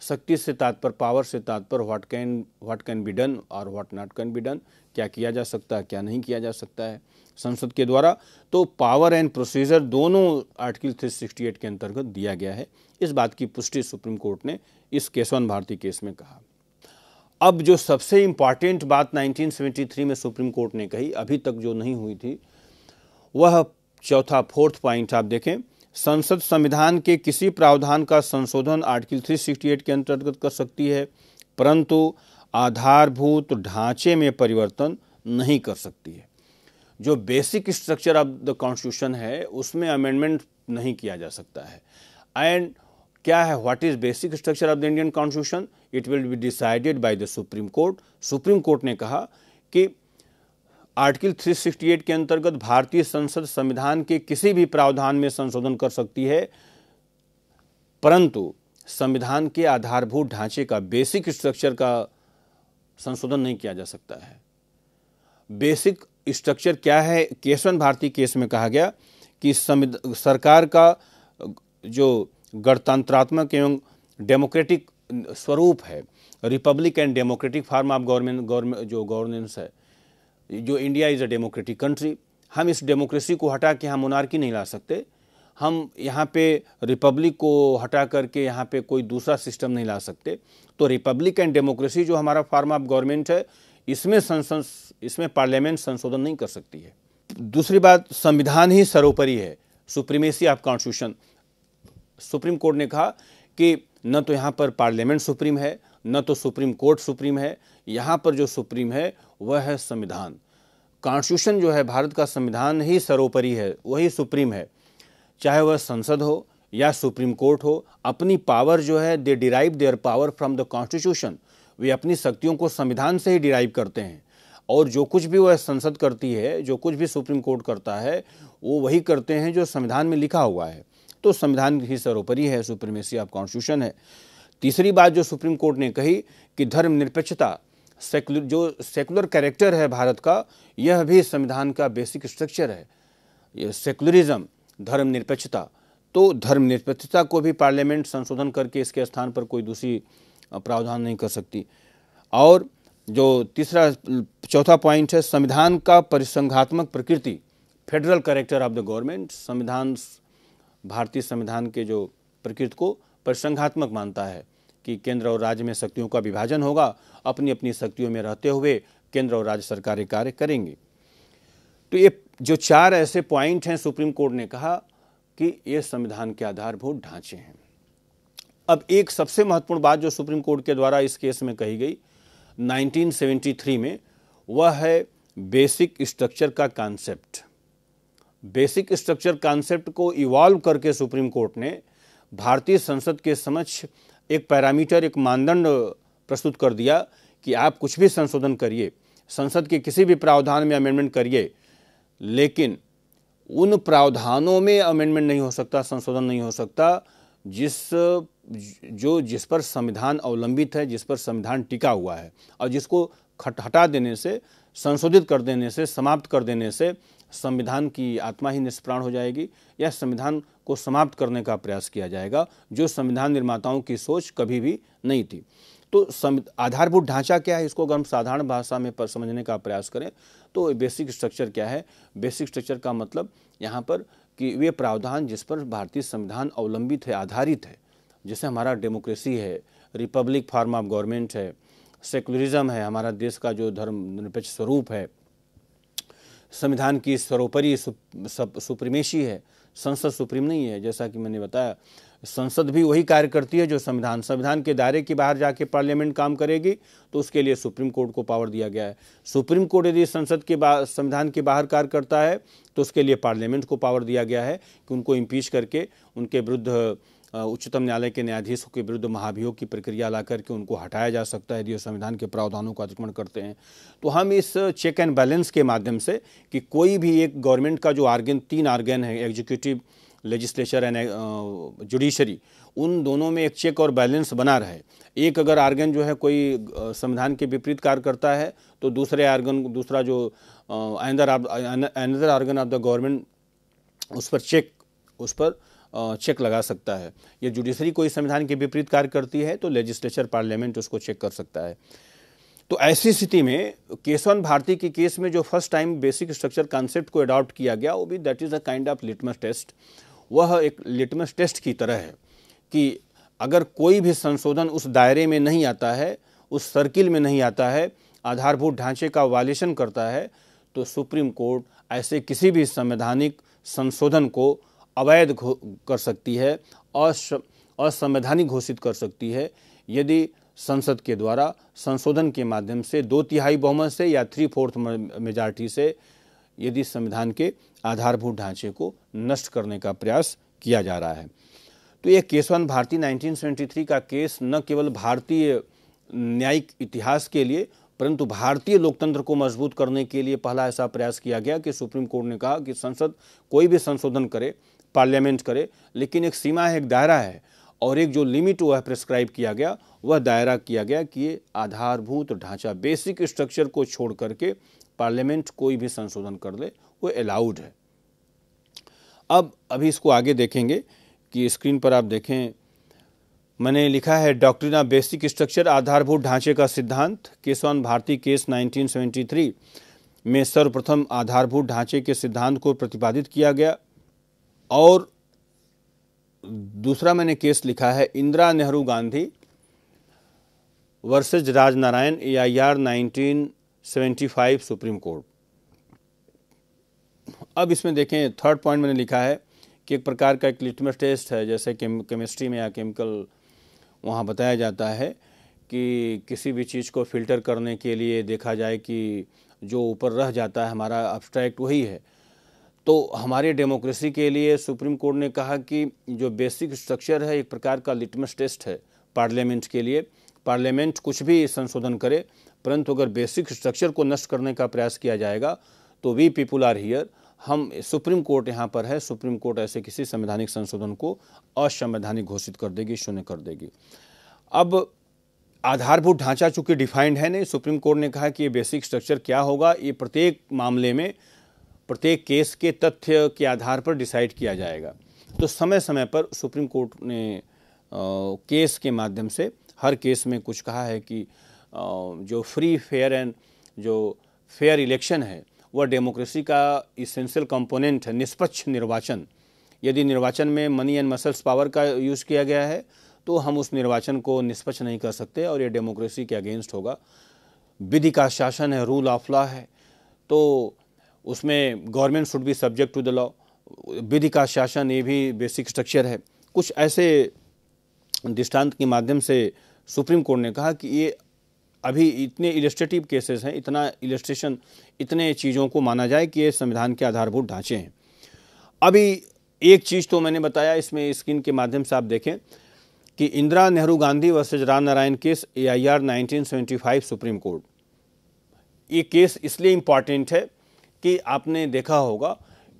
Speaker 1: शक्ति से तात्पर पावर से तात्पर what can what can be done और what not can be done क्या किया जा सकता है क्या नहीं किया जा सकता है संसद के द्वारा तो पावर एंड प्रोसीजर दोनों आर्टिकल 368 के अंतर्गत दिया गया है इस बात की पुष्टि सुप्रीम कोर्ट ने इस केशवन भारती केस में कहा अब जो सबसे इंपॉर्टेंट बात 1973 में सुप्रीम कोर्ट ने कही अभी तक जो नहीं हुई थी वह चौथा फोर्थ पॉइंट आप देखें संसद संविधान के किसी प्रावधान का संशोधन आर्टिकल 368 के अंतर्गत कर सकती है परंतु आधारभूत ढांचे में परिवर्तन नहीं कर सकती है जो basic structure of the constitution है उसमें अमेंडमेंट नहीं किया जा सकता है एंड क्या है what is basic structure of the Indian constitution it will be decided by the supreme court supreme court ने कहा कि आर्टिकल 368 के अंतर्गत भारतीय संसद संविधान के किसी भी प्रावधान में संशोधन कर सकती है परंतु संविधान के आधारभूत ढांचे का बेसिक स्ट्रक्चर का संशोधन नहीं किया जा सकता है बेसिक स्ट्रक्चर क्या है केशवन भारती केस में कहा गया कि सरकार का जो गणतंत्रात्मक एवं डेमोक्रेटिक स्वरूप है republic and democratic form of government government जो गवर्नेंस है जो India is a democratic country हम इस डेमोक्रेसी को हटा के हम मुनार्की नहीं ला सकते हम यहाँ पे रिपब्लिक को हटा करके यहाँ पे कोई दूसरा सिस्टम नहीं ला सकते तो रिपब्लिक एंड डेमोक्रेसी जो हमारा फार्म ऑफ गवर्नमेंट है इसमें संसद इसमें पार्लियामेंट संशोधन नहीं कर सकती है दूसरी बात संविधान ही सर्वोपरि है supremacy of constitution supreme court ने कहा कि न तो यहाँ पर पार्लियामेंट सुप्रीम है न तो सुप्रीम कोर्ट सुप्रीम है यहाँ पर जो सुप्रीम है वह है संविधान कॉन्स्टिट्यूशन जो है भारत का संविधान ही सर्वोपरि है वही सुप्रीम है चाहे वह संसद हो या सुप्रीम कोर्ट हो अपनी पावर जो है they derive their power from the constitution वे अपनी शक्तियों को संविधान से ही डिराइव करते हैं और जो कुछ भी वह संसद करती है जो कुछ भी सुप्रीम कोर्ट करता है वो वही करते हैं जो संविधान में लिखा हुआ है तो संविधान ही सर्वोपरि है सुप्रीमेसी ऑफ कॉन्स्टिट्यूशन है तीसरी बात जो सुप्रीम कोर्ट ने कही कि धर्मनिरपेक्षता सेकुलर जो सेकुलर कैरेक्टर है भारत का यह भी संविधान का बेसिक स्ट्रक्चर है ये सेकुलरिज्म धर्मनिरपेक्षता तो धर्मनिरपेक्षता को भी पार्लियामेंट संशोधन करके इसके स्थान पर कोई दूसरी प्रावधान नहीं कर सकती और जो तीसरा चौथा पॉइंट है संविधान का परिसंघात्मक प्रकृति federal character of the government संविधान भारतीय संविधान के जो प्रकृति को परिसंघात्मक मानता है कि केंद्र और राज्य में शक्तियों का विभाजन होगा अपनी अपनी शक्तियों में रहते हुए केंद्र और राज्य सरकारें कार्य करेंगी तो ये जो चार ऐसे पॉइंट हैं सुप्रीम कोर्ट ने कहा कि ये संविधान के आधारभूत ढांचे हैं अब एक सबसे महत्वपूर्ण बात जो सुप्रीम कोर्ट के द्वारा इस केस में कही गई 1973 में वह है बेसिक स्ट्रक्चर का कॉन्सेप्ट बेसिक स्ट्रक्चर कॉन्सेप्ट को इवॉल्व करके सुप्रीम कोर्ट ने भारतीय संसद के समक्ष एक पैरामीटर एक मानदंड प्रस्तुत कर दिया कि आप कुछ भी संशोधन करिए संसद के किसी भी प्रावधान में अमेंडमेंट करिए लेकिन उन प्रावधानों में अमेंडमेंट नहीं हो सकता संशोधन नहीं हो सकता जिस जो जिस पर संविधान अवलंबित है जिस पर संविधान टिका हुआ है और जिसको खट हटा देने से संशोधित कर देने से समाप्त कर देने से संविधान की आत्मा ही निष्प्राण हो जाएगी या संविधान को समाप्त करने का प्रयास किया जाएगा जो संविधान निर्माताओं की सोच कभी भी नहीं थी तो आधारभूत ढांचा क्या है इसको अगर हम साधारण भाषा में पर समझने का प्रयास करें तो बेसिक स्ट्रक्चर क्या है बेसिक स्ट्रक्चर का मतलब यहाँ पर कि वे प्रावधान जिस पर भारतीय संविधान अवलंबित है आधारित है जैसे हमारा डेमोक्रेसी है रिपब्लिक फार्म ऑफ गवर्नमेंट है सेकुलरिज्म है हमारा देश का जो धर्म निरपेक्ष स्वरूप है संविधान की सर्वोपरि सुप्रीमेशी है संसद सुप्रीम नहीं है जैसा कि मैंने बताया संसद भी वही कार्य करती है जो संविधान संविधान के दायरे के बाहर जाके पार्लियामेंट काम करेगी तो उसके लिए सुप्रीम कोर्ट को पावर दिया गया है सुप्रीम कोर्ट यदि संसद के संविधान के बाहर कार्य करता है तो उसके लिए पार्लियामेंट को पावर दिया गया है कि उनको इम्पीच करके उनके विरुद्ध उच्चतम न्यायालय के न्यायाधीशों के विरुद्ध महाभियोग की प्रक्रिया ला करके उनको हटाया जा सकता है यदि वो संविधान के प्रावधानों का अतिक्रमण करते हैं तो हम इस चेक एंड बैलेंस के माध्यम से कि कोई भी एक गवर्नमेंट का जो आर्गन तीन आर्गन है एग्जीक्यूटिव लेजिस्लेचर एंड जुडिशरी उन दोनों में एक चेक और बैलेंस बना रहे एक अगर आर्गन जो है कोई संविधान के विपरीत कार्य करता है तो दूसरे आर्गन दूसरा जो another another organ of the government उस पर चेक उस पर चेक लगा सकता है या जुडिशरी कोई संविधान के विपरीत कार्य करती है तो लेजिस्लेचर पार्लियामेंट उसको चेक कर सकता है तो ऐसी स्थिति में केशवन भारती के केस में जो first time basic structure concept को अडॉप्ट किया गया वो भी that is a kind of litmus test वह एक लिटमस टेस्ट की तरह है कि अगर कोई भी संशोधन उस दायरे में नहीं आता है उस सर्किल में नहीं आता है आधारभूत ढांचे का वायलेशन करता है तो सुप्रीम कोर्ट ऐसे किसी भी संवैधानिक संशोधन को अवैध कर सकती है असंवैधानिक घोषित कर सकती है यदि संसद के द्वारा संशोधन के माध्यम से दो तिहाई बहुमत से या थ्री फोर्थ मेजॉरिटी से यदि संविधान के आधारभूत ढांचे को नष्ट करने का प्रयास किया जा रहा है तो यह केसवान भारती 1973 का केस न केवल भारतीय न्यायिक इतिहास के लिए परंतु भारतीय लोकतंत्र को मजबूत करने के लिए पहला ऐसा प्रयास किया गया कि सुप्रीम कोर्ट ने कहा कि संसद कोई भी संशोधन करे पार्लियामेंट करे लेकिन एक सीमा है एक दायरा है और एक जो लिमिट वह प्रेस्क्राइब किया गया वह दायरा किया गया कि ये आधारभूत ढांचा बेसिक स्ट्रक्चर को छोड़ करके पार्लियामेंट कोई भी संशोधन कर ले वो अलाउड है अब अभी इसको आगे देखेंगे कि स्क्रीन पर आप देखें मैंने लिखा है डॉक्ट्रिना बेसिक स्ट्रक्चर आधारभूत ढांचे का सिद्धांत केसवान भारती केस 1973 में सर्वप्रथम आधारभूत ढांचे के सिद्धांत को प्रतिपादित किया गया और दूसरा मैंने केस लिखा है Indira Nehru Gandhi versus Rajnarayan A I R nineteen seventy five Supreme Court अब इसमें देखें थर्ड पॉइंट मैंने लिखा है कि एक प्रकार का एक लिटमस टेस्ट है जैसे केम, केमिस्ट्री में या केमिकल वहाँ बताया जाता है कि किसी भी चीज़ को फिल्टर करने के लिए देखा जाए कि जो ऊपर रह जाता है हमारा अब्स्ट्रैक्ट वही है तो हमारे डेमोक्रेसी के लिए सुप्रीम कोर्ट ने कहा कि जो बेसिक स्ट्रक्चर है एक प्रकार का लिटमस टेस्ट है पार्लियामेंट के लिए पार्लियामेंट कुछ भी संशोधन करे परंतु अगर बेसिक स्ट्रक्चर को नष्ट करने का प्रयास किया जाएगा तो वी पीपुल आर हियर हम सुप्रीम कोर्ट यहाँ पर है सुप्रीम कोर्ट ऐसे किसी संवैधानिक संशोधन को असंवैधानिक घोषित कर देगी शून्य कर देगी अब आधारभूत ढांचा चूंकि डिफाइंड है नहीं सुप्रीम कोर्ट ने कहा कि ये बेसिक स्ट्रक्चर क्या होगा ये प्रत्येक मामले में प्रत्येक केस के तथ्य के आधार पर डिसाइड किया जाएगा तो समय समय पर सुप्रीम कोर्ट ने आ, केस के माध्यम से हर केस में कुछ कहा है कि आ, जो फ्री फेयर एंड जो फेयर इलेक्शन है वह डेमोक्रेसी का इसेंशियल कंपोनेंट है निष्पक्ष निर्वाचन यदि निर्वाचन में मनी एंड मसल्स पावर का यूज़ किया गया है तो हम उस निर्वाचन को निष्पक्ष नहीं कर सकते और ये डेमोक्रेसी के अगेंस्ट होगा विधि का शासन है रूल ऑफ लॉ है तो उसमें government should be subject to the law विधि का शासन ये भी बेसिक स्ट्रक्चर है कुछ ऐसे दृष्टांत के माध्यम से सुप्रीम कोर्ट ने कहा कि ये अभी इतने इलस्ट्रेटिव केसेस हैं इतना इलस्ट्रेशन इतने चीज़ों को माना जाए कि ये संविधान के आधारभूत ढांचे हैं अभी एक चीज़ तो मैंने बताया इसमें स्क्रीन के माध्यम से आप देखें कि Indira Nehru Gandhi versus Ram Narayan case A I R nineteen supreme Court ये केस इसलिए इम्पॉर्टेंट है कि आपने देखा होगा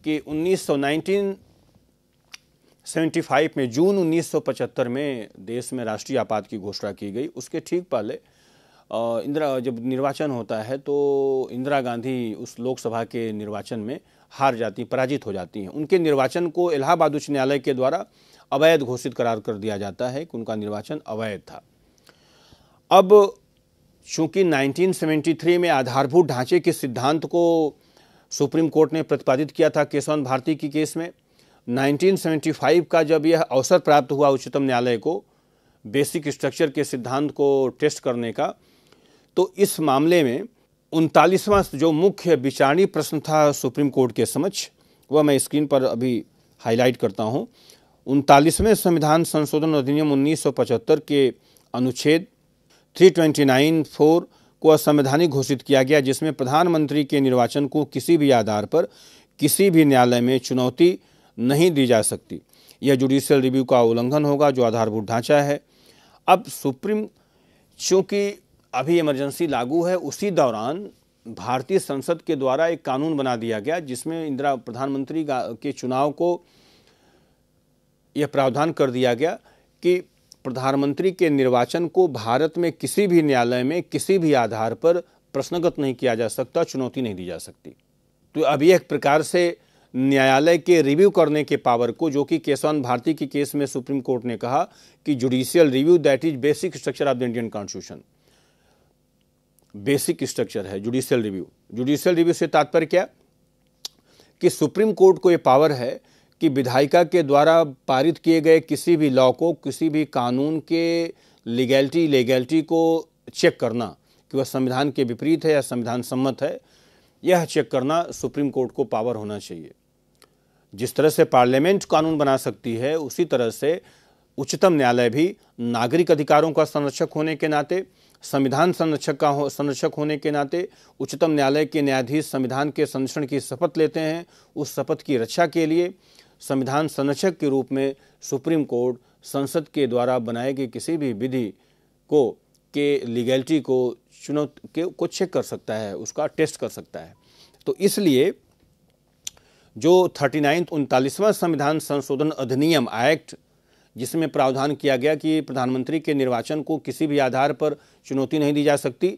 Speaker 1: कि 1975 में जून 1975 में देश में राष्ट्रीय आपात की घोषणा की गई उसके ठीक पहले इंदिरा जब निर्वाचन होता है तो इंदिरा गांधी उस लोकसभा के निर्वाचन में हार जाती पराजित हो जाती हैं उनके निर्वाचन को इलाहाबाद उच्च न्यायालय के द्वारा अवैध घोषित करार कर दिया जाता है कि उनका निर्वाचन अवैध था अब चूंकि 1973 में आधारभूत ढांचे के सिद्धांत को सुप्रीम कोर्ट ने प्रतिपादित किया था केशवन भारती की केस में 1975 का जब यह अवसर प्राप्त हुआ उच्चतम न्यायालय को बेसिक स्ट्रक्चर के सिद्धांत को टेस्ट करने का तो इस मामले में उनतालीसवां जो मुख्य विचारणी प्रश्न था सुप्रीम कोर्ट के समक्ष वह मैं स्क्रीन पर अभी हाईलाइट करता हूँ उनतालीसवें संविधान संशोधन अधिनियम 1975 के अनुच्छेद 329 फोर को असंवैधानिक घोषित किया गया जिसमें प्रधानमंत्री के निर्वाचन को किसी भी आधार पर किसी भी न्यायालय में चुनौती नहीं दी जा सकती यह जुडिशियल रिव्यू का उल्लंघन होगा जो आधारभूत ढांचा है अब सुप्रीम चूँकि अभी इमरजेंसी लागू है उसी दौरान भारतीय संसद के द्वारा एक कानून बना दिया गया जिसमें इंदिरा प्रधानमंत्री के चुनाव को यह प्रावधान कर दिया गया कि प्रधानमंत्री के निर्वाचन को भारत में किसी भी न्यायालय में किसी भी आधार पर प्रश्नगत नहीं किया जा सकता चुनौती नहीं दी जा सकती तो अभी एक प्रकार से न्यायालय के रिव्यू करने के पावर को जो कि केशवान भारती के केस में सुप्रीम कोर्ट ने कहा कि judicial review that is basic structure of the Indian constitution basic structure है जुडिशियल रिव्यू जुडिशियल रिव्यू से तात्पर्य क्या कि सुप्रीम कोर्ट को यह पावर है कि विधायिका के द्वारा पारित किए गए किसी भी लॉ को किसी भी कानून के लीगैलिटी लीगैलिटी को चेक करना कि वह संविधान के विपरीत है या संविधान सम्मत है यह चेक करना सुप्रीम कोर्ट को पावर होना चाहिए जिस तरह से पार्लियामेंट कानून बना सकती है उसी तरह से उच्चतम न्यायालय भी नागरिक अधिकारों का संरक्षक होने के नाते संविधान संरक्षक का हो संरक्षक होने के नाते उच्चतम न्यायालय के न्यायाधीश संविधान के संरक्षण की शपथ लेते हैं उस शपथ की रक्षा के लिए संविधान संरक्षक के रूप में सुप्रीम कोर्ट संसद के द्वारा बनाए गए किसी भी विधि को के लीगैलिटी को चुनौत के को चेक कर सकता है उसका टेस्ट कर सकता है तो इसलिए जो थर्टी नाइन्थ उनतालीसवां संविधान संशोधन अधिनियम एक्ट जिसमें प्रावधान किया गया कि प्रधानमंत्री के निर्वाचन को किसी भी आधार पर चुनौती नहीं दी जा सकती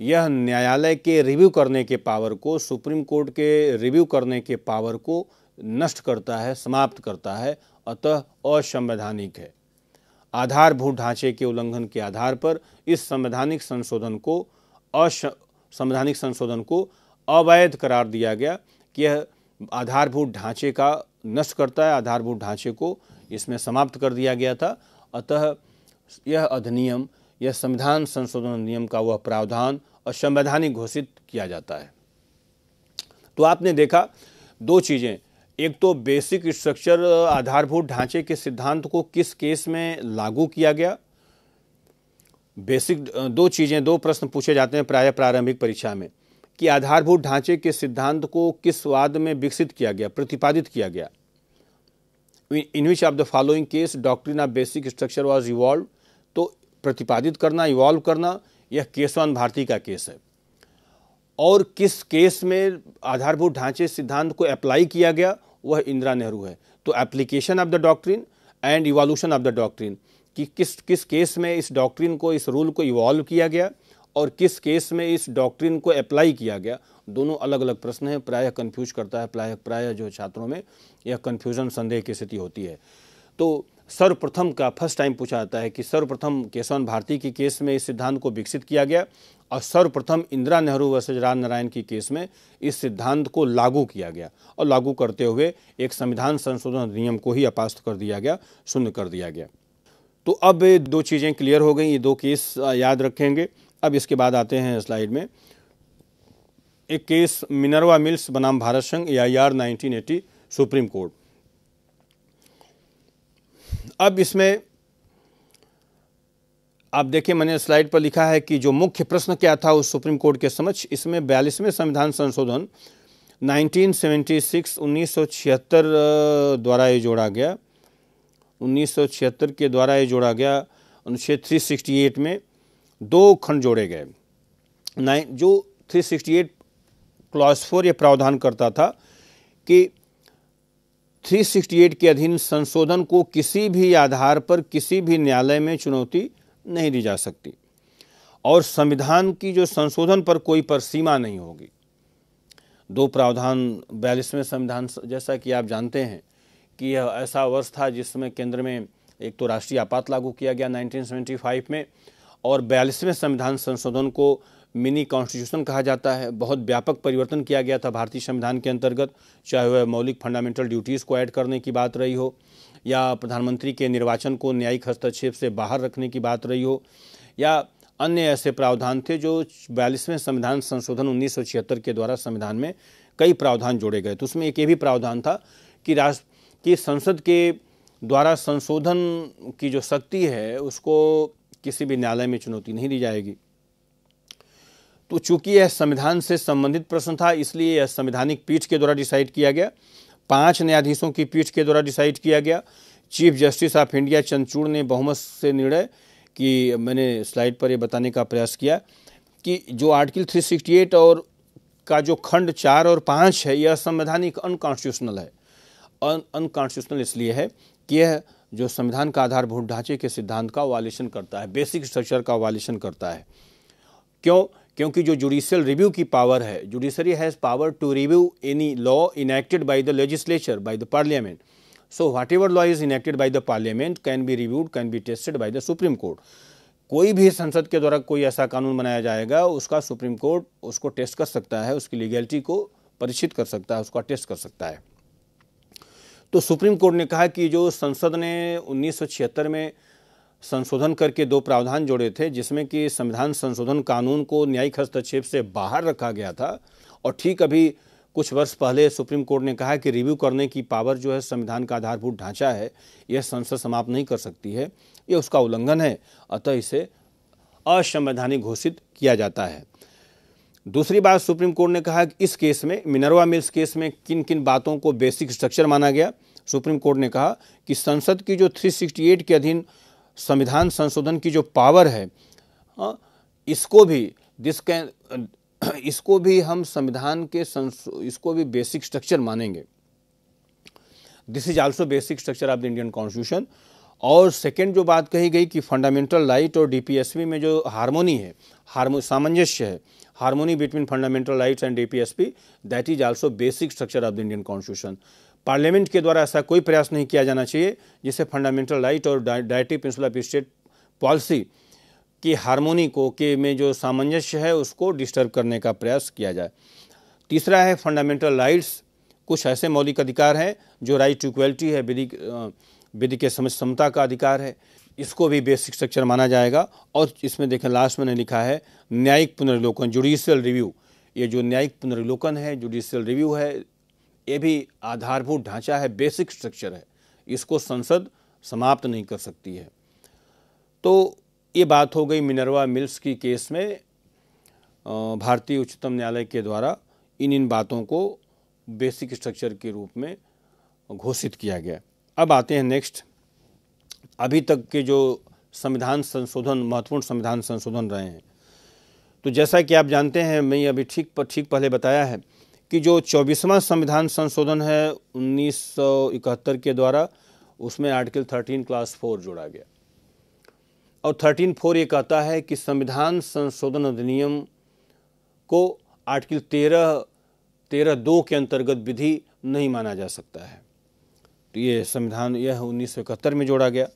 Speaker 1: यह न्यायालय के रिव्यू करने के पावर को सुप्रीम कोर्ट के रिव्यू करने के पावर को नष्ट करता है समाप्त करता है अतः असंवैधानिक है आधारभूत ढांचे के उल्लंघन के आधार पर इस संवैधानिक संशोधन को अश संवैधानिक संशोधन को अवैध करार दिया गया कि यह आधारभूत ढांचे का नष्ट करता है आधारभूत ढांचे को इसमें समाप्त कर दिया गया था अतः यह अधिनियम यह संविधान संशोधन अधिनियम का वह प्रावधान असंवैधानिक घोषित किया जाता है तो आपने देखा दो चीज़ें एक तो बेसिक स्ट्रक्चर आधारभूत ढांचे के सिद्धांत को किस केस में लागू किया गया बेसिक दो चीज़ें दो प्रश्न पूछे जाते हैं प्राय प्रारंभिक परीक्षा में कि आधारभूत ढांचे के सिद्धांत को किस वाद में विकसित किया गया प्रतिपादित किया गया in which of the following case doctrine of basic structure was evolve तो प्रतिपादित करना इवॉल्व करना यह केसवान भारती का केस है और किस केस में आधारभूत ढांचे सिद्धांत को अप्लाई किया गया वह इंदिरा नेहरू है तो application of the doctrine and evolution of the doctrine कि किस किस केस में इस डॉक्ट्रिन को इस रूल को इवॉल्व किया गया और किस केस में इस डॉक्ट्रिन को अप्लाई किया गया दोनों अलग अलग प्रश्न हैं प्रायः कन्फ्यूज करता है प्रायः प्रायः जो छात्रों में यह कन्फ्यूजन संदेह की स्थिति होती है तो सर्वप्रथम का फर्स्ट टाइम पूछा जाता है कि सर्वप्रथम केशवन भारती के केस में इस सिद्धांत को विकसित किया गया और सर्वप्रथम इंदिरा नेहरू वर्सेज राम नारायण की केस में इस सिद्धांत को लागू किया गया और लागू करते हुए एक संविधान संशोधन अधिनियम को ही अपास्त कर दिया गया शून्य कर दिया गया तो अब ये दो चीज़ें क्लियर हो गई ये दो केस याद रखेंगे अब इसके बाद आते हैं स्लाइड में एक केस मिनरवा मिल्स बनाम भारत संघ A I eighty Supreme Court अब इसमें आप देखिए मैंने स्लाइड पर लिखा है कि जो मुख्य प्रश्न क्या था उस सुप्रीम कोर्ट के समक्ष इसमें बयालीसवें संविधान संशोधन 1976 1976 द्वारा ये जोड़ा गया 1976 के द्वारा ये जोड़ा गया अनुच्छेद 368 में दो खंड जोड़े गए जो 368 क्लॉज फोर ये प्रावधान करता था कि 368 के अधीन संशोधन को किसी भी आधार पर किसी भी न्यायालय में चुनौती नहीं दी जा सकती और संविधान की जो संशोधन पर कोई पर सीमा नहीं होगी दो प्रावधान बयालीसवें संविधान जैसा कि आप जानते हैं कि यह ऐसा वर्ष था जिसमें केंद्र में एक तो राष्ट्रीय आपात लागू किया गया 1975 में और बयालीसवें संविधान संशोधन को मिनी कॉन्स्टिट्यूशन कहा जाता है बहुत व्यापक परिवर्तन किया गया था भारतीय संविधान के अंतर्गत चाहे वह मौलिक फंडामेंटल ड्यूटीज़ को ऐड करने की बात रही हो या प्रधानमंत्री के निर्वाचन को न्यायिक हस्तक्षेप से बाहर रखने की बात रही हो या अन्य ऐसे प्रावधान थे जो बयालीसवें संविधान संशोधन उन्नीस के द्वारा संविधान में कई प्रावधान जोड़े गए तो उसमें एक ये भी प्रावधान था कि राष्ट्र कि संसद के द्वारा संशोधन की जो शक्ति है उसको किसी भी न्यायालय में चुनौती नहीं दी जाएगी तो चूंकि यह संविधान से संबंधित प्रश्न था इसलिए यह संवैधानिक पीठ के द्वारा डिसाइड किया गया पांच न्यायाधीशों की पीठ के द्वारा डिसाइड किया गया chief justice of India Chandrachud ने बहुमत से निर्णय कि मैंने स्लाइड पर यह बताने का प्रयास किया कि जो आर्टिकल 368 और का जो खंड चार और पाँच है यह संवैधानिक अनकॉन्स्टिट्यूशनल है अनकॉन्स्टिट्यूशनल इसलिए है कि यह जो संविधान का आधारभूत ढांचे के सिद्धांत का वॉलेशन करता है बेसिक स्ट्रक्चर का वॉलेशन करता है क्यों क्योंकि जो जुडिशियल रिव्यू की पावर है judiciary has power to review any law enacted by the legislature by the parliament so whatever law is enacted by the parliament can be reviewed can be tested by the supreme Court कोई भी संसद के द्वारा कोई ऐसा कानून बनाया जाएगा उसका सुप्रीम कोर्ट उसको टेस्ट कर सकता है उसकी लीगैलिटी को परिचित कर सकता है उसका टेस्ट कर सकता है तो सुप्रीम कोर्ट ने कहा कि जो संसद ने उन्नीस में संशोधन करके दो प्रावधान जोड़े थे जिसमें कि संविधान संशोधन कानून को न्यायिक हस्तक्षेप से बाहर रखा गया था और ठीक अभी कुछ वर्ष पहले सुप्रीम कोर्ट ने कहा कि रिव्यू करने की पावर जो है संविधान का आधारभूत ढांचा है यह संसद समाप्त नहीं कर सकती है यह उसका उल्लंघन है अतः इसे असंवैधानिक घोषित किया जाता है दूसरी बात सुप्रीम कोर्ट ने कहा कि इस केस में मिनरवा मिल्स केस में किन किन बातों को बेसिक स्ट्रक्चर माना गया सुप्रीम कोर्ट ने कहा कि संसद की जो 368 के अधीन संविधान संशोधन की जो पावर है इसको भी दिस कैन इसको भी हम संविधान के इसको भी बेसिक स्ट्रक्चर मानेंगे this is also basic structure of the Indian constitution और सेकेंड जो बात कही गई कि फंडामेंटल राइट और डीपीएसपी में जो हार्मोनी है हारमो सामंजस्य है harmony between fundamental rights and DPSP that is also basic structure of the Indian constitution parliament के द्वारा ऐसा कोई प्रयास नहीं किया जाना चाहिए जिससे फंडामेंटल राइट और डायटिव ऑफ स्टेट पॉलिसी की हारमोनी को के में जो सामंजस्य है उसको डिस्टर्ब करने का प्रयास किया जाए तीसरा है फंडामेंटल राइट्स कुछ ऐसे मौलिक अधिकार हैं जो राइट टू इक्वलिटी है विधि विधि के समझ समता का अधिकार है इसको भी बेसिक स्ट्रक्चर माना जाएगा और इसमें देखें लास्ट मैंने लिखा है न्यायिक पुनर्लोकन जुडिशियल रिव्यू ये जो न्यायिक पुनर्लोकन है जुडिशियल रिव्यू है ये भी आधारभूत ढांचा है बेसिक स्ट्रक्चर है इसको संसद समाप्त नहीं कर सकती है तो ये बात हो गई मिनरवा मिल्स की केस में भारतीय उच्चतम न्यायालय के द्वारा इन इन बातों को बेसिक स्ट्रक्चर के रूप में घोषित किया गया अब आते हैं नेक्स्ट अभी तक के जो संविधान संशोधन महत्वपूर्ण संविधान संशोधन रहे हैं तो जैसा कि आप जानते हैं मैं अभी ठीक पर ठीक पहले बताया है कि जो चौबीसवां संविधान संशोधन है 1971 के द्वारा उसमें आर्टिकल 13 क्लास फोर जोड़ा गया और 13 फोर ये कहता है कि संविधान संशोधन अधिनियम को आर्टिकल 13 तेरह दो के अंतर्गत विधि नहीं माना जा सकता है तो ये संविधान यह उन्नीस में जोड़ा गया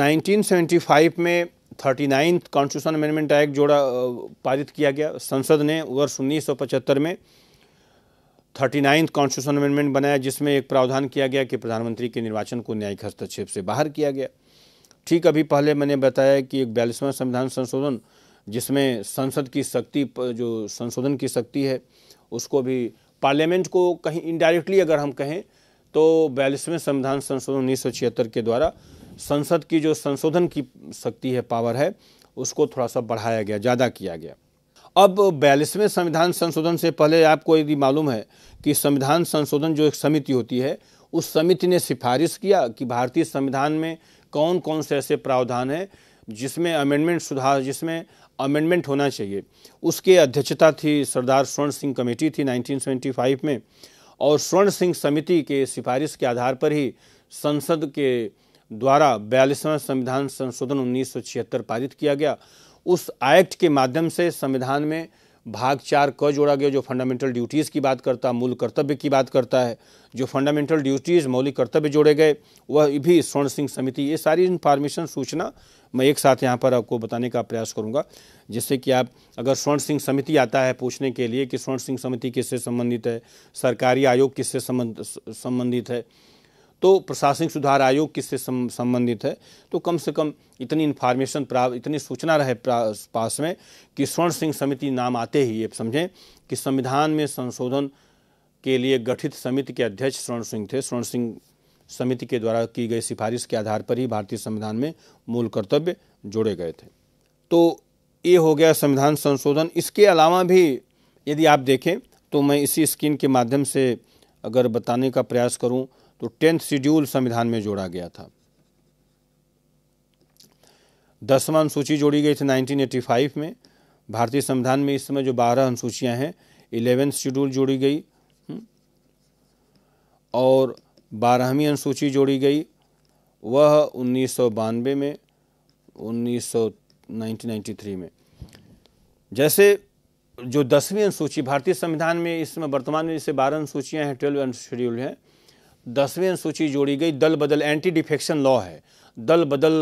Speaker 1: 1975 में thirty ninth constitution amendment act जोड़ा पारित किया गया संसद ने वर्ष उन्नीस में थर्टी नाइन्थ कॉन्स्टिट्यूशन अमेंडमेंट बनाया जिसमें एक प्रावधान किया गया कि प्रधानमंत्री के निर्वाचन को न्यायिक हस्तक्षेप से बाहर किया गया ठीक अभी पहले मैंने बताया कि एक बयालीसवां संविधान संशोधन जिसमें संसद की शक्ति जो संशोधन की शक्ति है उसको भी पार्लियामेंट को कहीं इनडायरेक्टली अगर हम कहें तो बयालीसवें संविधान संशोधन उन्नीस के द्वारा संसद की जो संशोधन की शक्ति है पावर है उसको थोड़ा सा बढ़ाया गया ज़्यादा किया गया अब बयालीसवें संविधान संशोधन से पहले आपको यदि मालूम है कि संविधान संशोधन जो एक समिति होती है उस समिति ने सिफारिश किया कि भारतीय संविधान में कौन कौन से ऐसे प्रावधान हैं जिसमें अमेंडमेंट सुधार जिसमें अमेंडमेंट होना चाहिए उसके अध्यक्षता थी सरदार स्वर्ण सिंह कमेटी थी 1975 में और स्वर्ण सिंह समिति के सिफारिश के आधार पर ही संसद के द्वारा बयालीसवां संविधान संशोधन उन्नीस पारित किया गया उस एक्ट के माध्यम से संविधान में भाग चार क जोड़ा गया जो फंडामेंटल ड्यूटीज़ की बात करता है मूल कर्तव्य की बात करता है जो फंडामेंटल ड्यूटीज़ मौलिक कर्तव्य जोड़े गए वह भी स्वर्ण सिंह समिति ये सारी इन्फॉर्मेशन सूचना मैं एक साथ यहाँ पर आपको बताने का प्रयास करूँगा जिससे कि आप अगर स्वर्ण सिंह समिति आता है पूछने के लिए कि स्वर्ण सिंह समिति किससे संबंधित है सरकारी आयोग किससे संबंधित है तो प्रशासनिक सुधार आयोग किससे संबंधित है तो कम से कम इतनी इन्फॉर्मेशन प्राप्त इतनी सूचना रहे पास में कि स्वर्ण सिंह समिति नाम आते ही ये समझें कि संविधान में संशोधन के लिए गठित समिति के अध्यक्ष स्वर्ण सिंह थे स्वर्ण सिंह समिति के द्वारा की गई सिफारिश के आधार पर ही भारतीय संविधान में मूल कर्तव्य जोड़े गए थे तो ये हो गया संविधान संशोधन इसके अलावा भी यदि आप देखें तो मैं इसी स्कीम के माध्यम से अगर बताने का प्रयास करूं तो टेंथ शेड्यूल संविधान में जोड़ा गया था दसवां अनुसूची जोड़ी गई थी 1985 में भारतीय संविधान में इस समय जो बारह अनुसूचियां हैं इलेवेंथ शेड्यूल जोड़ी गई हम्म, और बारहवीं अनुसूची जोड़ी गई वह उन्नीस में उन्नीस में जैसे जो दसवीं अनुसूची भारतीय संविधान में इस समय वर्तमान में जैसे बारह अनुसूचियाँ हैं ट्वेल्व अनुशेड्यूल हैं दसवें अनुसूची जोड़ी गई दल बदल एंटी डिफेक्शन लॉ है दल बदल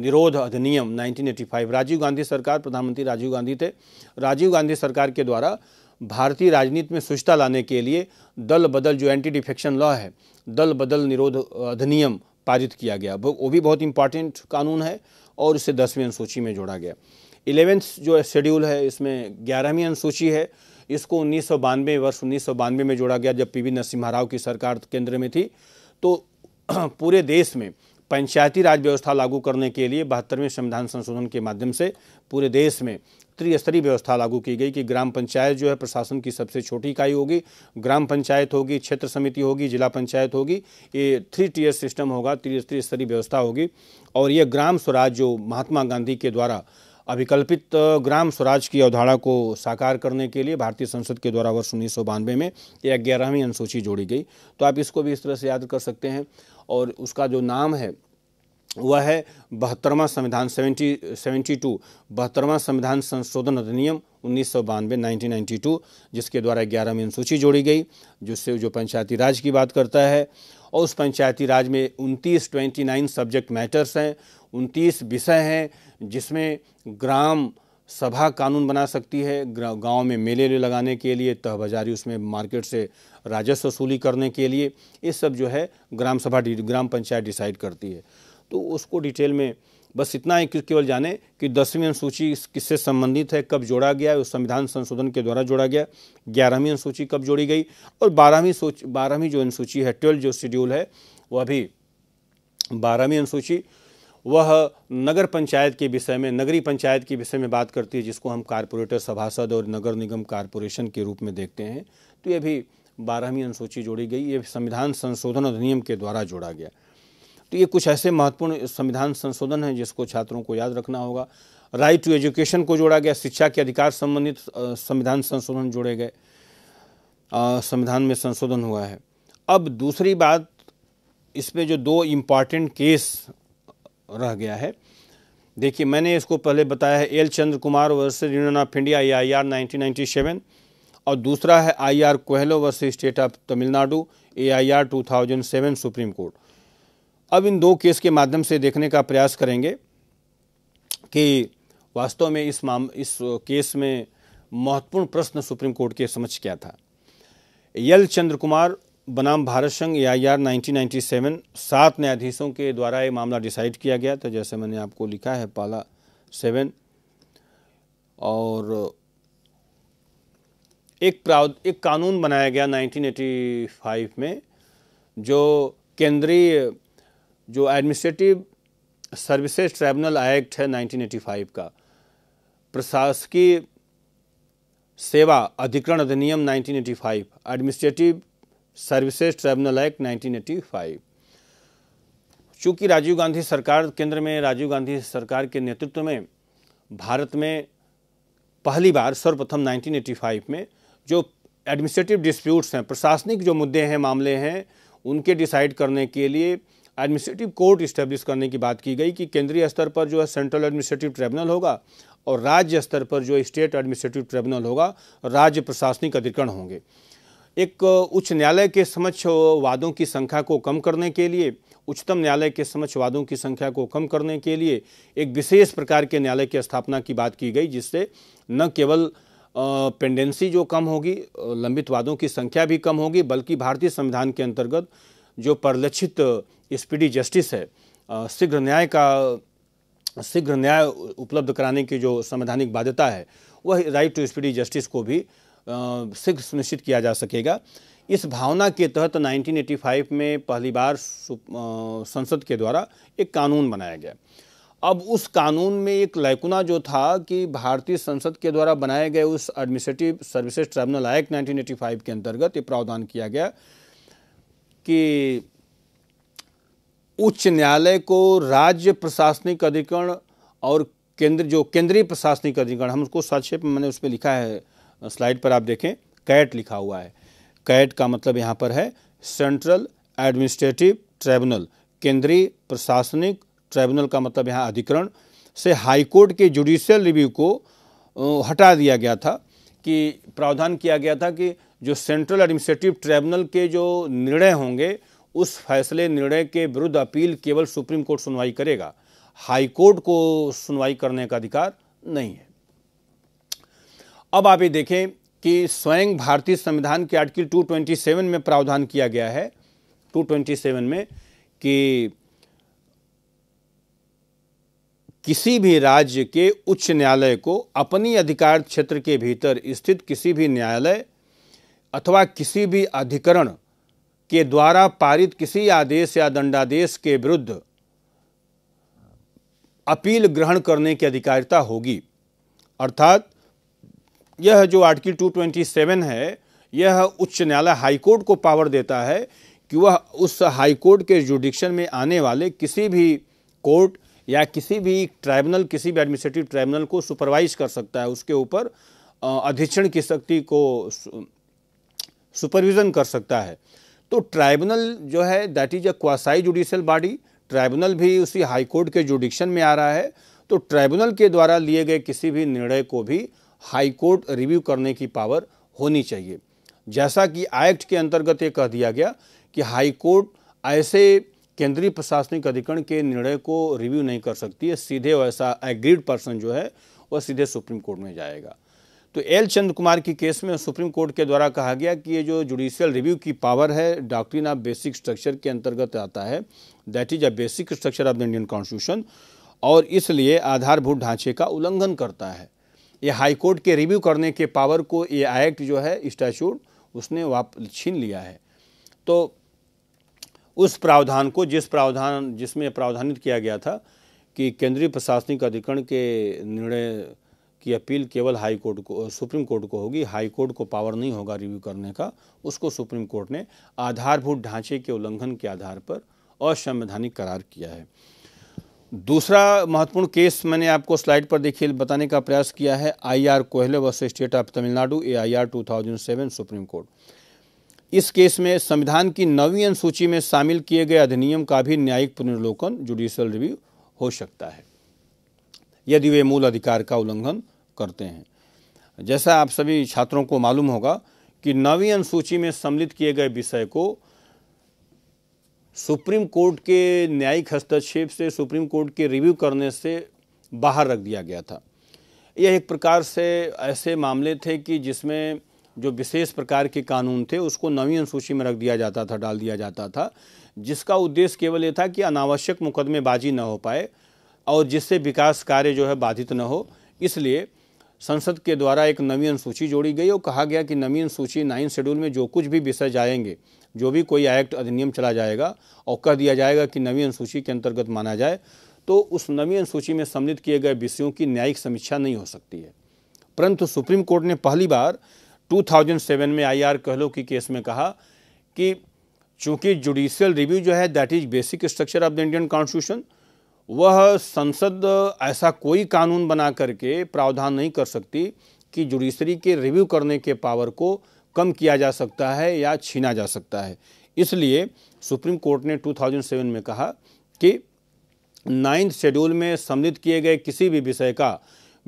Speaker 1: निरोध अधिनियम 1985 राजीव गांधी सरकार प्रधानमंत्री राजीव गांधी थे राजीव गांधी सरकार के द्वारा भारतीय राजनीति में सुचता लाने के लिए दल बदल जो एंटी डिफेक्शन लॉ है दल बदल निरोध अधिनियम पारित किया गया वो भी बहुत इंपॉर्टेंट कानून है और इसे दसवीं अनुसूची में जोड़ा गया इलेवेंथ जो शेड्यूल है इसमें ग्यारहवीं अनुसूची है इसको उन्नीस वर्ष उन्नीस में जोड़ा गया जब पीवी नरसिम्हा राव की सरकार केंद्र में थी तो पूरे देश में पंचायती राज व्यवस्था लागू करने के लिए बहत्तरवें संविधान संशोधन के माध्यम से पूरे देश में त्रिस्तरीय व्यवस्था लागू की गई कि ग्राम पंचायत जो है प्रशासन की सबसे छोटी इकाई होगी ग्राम पंचायत होगी क्षेत्र समिति होगी जिला पंचायत होगी ये थ्री टीयर सिस्टम होगा त्रिस्तरीय व्यवस्था होगी और ये ग्राम स्वराज जो महात्मा गांधी के द्वारा अभिकल्पित ग्राम स्वराज की अवधारणा को साकार करने के लिए भारतीय संसद के द्वारा वर्ष उन्नीस में यह ग्यारहवीं अनुसूची जोड़ी गई तो आप इसको भी इस तरह से याद कर सकते हैं और उसका जो नाम है वह है बहत्तरवा संविधान सेवेंटी सेवेंटी टू बहत्तरवा संविधान संशोधन अधिनियम उन्नीस सौ बानवे जिसके द्वारा ग्यारहवीं अनुसूची जोड़ी गई जिससे जो पंचायती राज की बात करता है और उस पंचायती राज में उनतीस ट्वेंटी नाइन सब्जेक्ट मैटर्स हैं उनतीस विषय हैं जिसमें ग्राम सभा कानून बना सकती है गांव में मेले लगाने के लिए तहबाजारी उसमें मार्केट से राजस्व वसूली करने के लिए ये सब जो है ग्राम सभा ग्राम पंचायत डिसाइड करती है तो उसको डिटेल में बस इतना ही केवल जाने कि दसवीं अनुसूची किससे संबंधित है कब जोड़ा गया उस संविधान संशोधन के द्वारा जोड़ा गया ग्यारहवीं अनुसूची कब जोड़ी गई और बारहवीं सूच बारहवीं जो अनुसूची है ट्वेल्थ जो शेड्यूल है वह भी बारहवीं अनुसूची वह नगर पंचायत के विषय में नगरीय पंचायत के विषय में बात करती है जिसको हम कारपोरेटर सभासद और नगर निगम कारपोरेशन के रूप में देखते हैं तो यह भी बारहवीं अनुसूची जोड़ी गई ये संविधान संशोधन अधिनियम के द्वारा जोड़ा गया तो ये कुछ ऐसे महत्वपूर्ण संविधान संशोधन हैं जिसको छात्रों को याद रखना होगा राइट टू एजुकेशन को जोड़ा गया शिक्षा के अधिकार संबंधित संविधान संशोधन जोड़े गए संविधान में संशोधन हुआ है अब दूसरी बात इसमें जो दो इम्पॉर्टेंट केस रह गया है देखिए मैंने इसको पहले बताया है L Chandra Kumar versus union of India I I R nineteen और दूसरा है I R Coelho versus state of Tamil Nadu A I R two thousand seven Supreme Court अब इन दो केस के माध्यम से देखने का प्रयास करेंगे कि वास्तव में इस माम इस केस में महत्वपूर्ण प्रश्न सुप्रीम कोर्ट के समझ क्या था यल चंद्र कुमार बनाम भारत संघ ए आई आर सात न्यायाधीशों के द्वारा ये मामला डिसाइड किया गया था जैसे मैंने आपको लिखा है पाला सेवन और एक प्राव एक कानून बनाया गया 1985 में जो केंद्रीय जो एडमिनिस्ट्रेटिव सर्विसेज ट्राइब्यूनल एक्ट है 1985 का प्रशासकीय सेवा अधिकरण अधिनियम 1985 एडमिनिस्ट्रेटिव सर्विसेज ट्राइब्यूनल एक्ट 1985 चूँकि राजीव गांधी सरकार केंद्र में राजीव गांधी सरकार के नेतृत्व में भारत में पहली बार सर्वप्रथम 1985 में जो एडमिनिस्ट्रेटिव डिस्प्यूट्स हैं प्रशासनिक जो मुद्दे हैं मामले हैं उनके डिसाइड करने के लिए एडमिनिस्ट्रेटिव कोर्ट इस्टेब्लिश करने की बात की गई कि केंद्रीय स्तर पर जो है सेंट्रल एडमिनिस्ट्रेटिव ट्रिब्यूनल होगा और राज्य स्तर पर जो स्टेट एडमिनिस्ट्रेटिव ट्रिब्यूनल होगा राज्य प्रशासनिक अधिकरण होंगे एक उच्च न्यायालय के समक्ष वादों की संख्या को कम करने के लिए उच्चतम न्यायालय के समक्ष वादों की संख्या को कम करने के लिए एक विशेष प्रकार के न्यायालय की स्थापना की बात की गई जिससे न केवल पेंडेंसी जो कम होगी लंबित वादों की संख्या भी कम होगी बल्कि भारतीय संविधान के अंतर्गत जो परिलक्षित स्पीडी जस्टिस है शीघ्र न्याय का शीघ्र न्याय उपलब्ध कराने की जो संवैधानिक बाध्यता है वह राइट टू स्पीडी जस्टिस को भी शीघ्र सुनिश्चित किया जा सकेगा इस भावना के तहत 1985 में पहली बार संसद के द्वारा एक कानून बनाया गया अब उस कानून में एक लैकुना जो था कि भारतीय संसद के द्वारा बनाए गए उस एडमिनिस्ट्रेटिव सर्विसेज ट्राइब्यूनल एक्ट 1985 के अंतर्गत ये प्रावधान किया गया कि उच्च न्यायालय को राज्य प्रशासनिक अधिकरण और केंद्र जो केंद्रीय प्रशासनिक अधिकरण हम उसको संक्षेप में मैंने उसमें लिखा है स्लाइड पर आप देखें कैट लिखा हुआ है कैट का मतलब यहाँ पर है सेंट्रल एडमिनिस्ट्रेटिव ट्राइब्यूनल केंद्रीय प्रशासनिक ट्राइब्यूनल का मतलब यहाँ अधिकरण से हाईकोर्ट के जुडिशियल रिव्यू को हटा दिया गया था कि प्रावधान किया गया था कि जो सेंट्रल एडमिनिस्ट्रेटिव ट्रिब्यूनल के जो निर्णय होंगे उस फैसले निर्णय के विरुद्ध अपील केवल सुप्रीम कोर्ट सुनवाई करेगा हाई कोर्ट को सुनवाई करने का अधिकार नहीं है अब आप ये देखें कि स्वयं भारतीय संविधान के आर्टिकल 227 में प्रावधान किया गया है 227 में कि किसी भी राज्य के उच्च न्यायालय को अपनी अधिकार क्षेत्र के भीतर स्थित किसी भी न्यायालय अथवा किसी भी अधिकरण के द्वारा पारित किसी आदेश या दंडादेश के विरुद्ध अपील ग्रहण करने की अधिकारिता होगी अर्थात यह जो आर्टिकल 227 है यह उच्च न्यायालय हाईकोर्ट को पावर देता है कि वह उस हाईकोर्ट के जुडिक्शन में आने वाले किसी भी कोर्ट या किसी भी ट्राइब्यूनल किसी भी एडमिनिस्ट्रेटिव ट्राइब्यूनल को सुपरवाइज कर सकता है उसके ऊपर अधीक्षण की शक्ति को सुपरविज़न कर सकता है तो ट्राइब्यूनल जो है that is a quasi judicial body tribunal भी उसी हाई कोर्ट के जुडिक्शन में आ रहा है तो ट्राइब्यूनल के द्वारा लिए गए किसी भी निर्णय को भी हाई कोर्ट रिव्यू करने की पावर होनी चाहिए जैसा कि एक्ट के अंतर्गत ये कह दिया गया कि हाई कोर्ट ऐसे केंद्रीय प्रशासनिक अधिकरण के निर्णय को रिव्यू नहीं कर सकती है सीधे वैसा एग्रीड पर्सन जो है वह सीधे सुप्रीम कोर्ट में जाएगा तो एल चंद कुमार की केस में सुप्रीम कोर्ट के द्वारा कहा गया कि ये जो जुडिशियल रिव्यू की पावर है डॉक्ट्रीन ऑफ बेसिक स्ट्रक्चर के अंतर्गत आता है that is a basic structure of the Indian constitution और इसलिए आधारभूत ढांचे का उल्लंघन करता है ये हाईकोर्ट के रिव्यू करने के पावर को ये एक्ट जो है स्टैचूट उसने वाप छीन लिया है तो उस प्रावधान को जिस प्रावधान जिसमें प्रावधानित किया गया था कि केंद्रीय प्रशासनिक अधिकरण के निर्णय कि अपील केवल हाई कोर्ट को सुप्रीम कोर्ट को होगी हाई कोर्ट को पावर नहीं होगा रिव्यू करने का उसको सुप्रीम कोर्ट ने आधारभूत ढांचे के उल्लंघन के आधार पर असंवैधानिक करार किया है दूसरा महत्वपूर्ण केस मैंने आपको स्लाइड पर देखिए बताने का प्रयास किया है IR Coelho versus state of Tamil Nadu A I R two thousand seven Supreme court इस केस में संविधान की नवीन अनुसूची में शामिल किए गए अधिनियम का भी न्यायिक पुनर्लोकन जुडिशियल रिव्यू हो सकता है यदि वे मूल अधिकार का उल्लंघन करते हैं जैसा आप सभी छात्रों को मालूम होगा कि नवी अनुसूची में सम्मिलित किए गए विषय को सुप्रीम कोर्ट के न्यायिक हस्तक्षेप से सुप्रीम कोर्ट के रिव्यू करने से बाहर रख दिया गया था यह एक प्रकार से ऐसे मामले थे कि जिसमें जो विशेष प्रकार के कानून थे उसको नवी अनुसूची में रख दिया जाता था डाल दिया जाता था जिसका उद्देश्य केवल ये था कि अनावश्यक मुकदमेबाजी न हो पाए और जिससे विकास कार्य जो है बाधित न हो इसलिए संसद के द्वारा एक नवीन सूची जोड़ी गई और कहा गया कि नवीन सूची नाइन शेड्यूल में जो कुछ भी विषय जाएंगे जो भी कोई एक्ट अधिनियम चला जाएगा और कह दिया जाएगा कि नवीन सूची के अंतर्गत माना जाए तो उस नवीन सूची में सम्मिलित किए गए विषयों की न्यायिक समीक्षा नहीं हो सकती है परंतु सुप्रीम कोर्ट ने पहली बार 2007 में आईआर कहलो की केस में कहा कि चूंकि जुडिशियल रिव्यू जो है that is basic structure of the Indian constitution वह संसद ऐसा कोई कानून बना करके प्रावधान नहीं कर सकती कि जुडिशरी के रिव्यू करने के पावर को कम किया जा सकता है या छीना जा सकता है इसलिए सुप्रीम कोर्ट ने 2007 में कहा कि नाइन्थ शेड्यूल में सम्मिलित किए गए किसी भी विषय का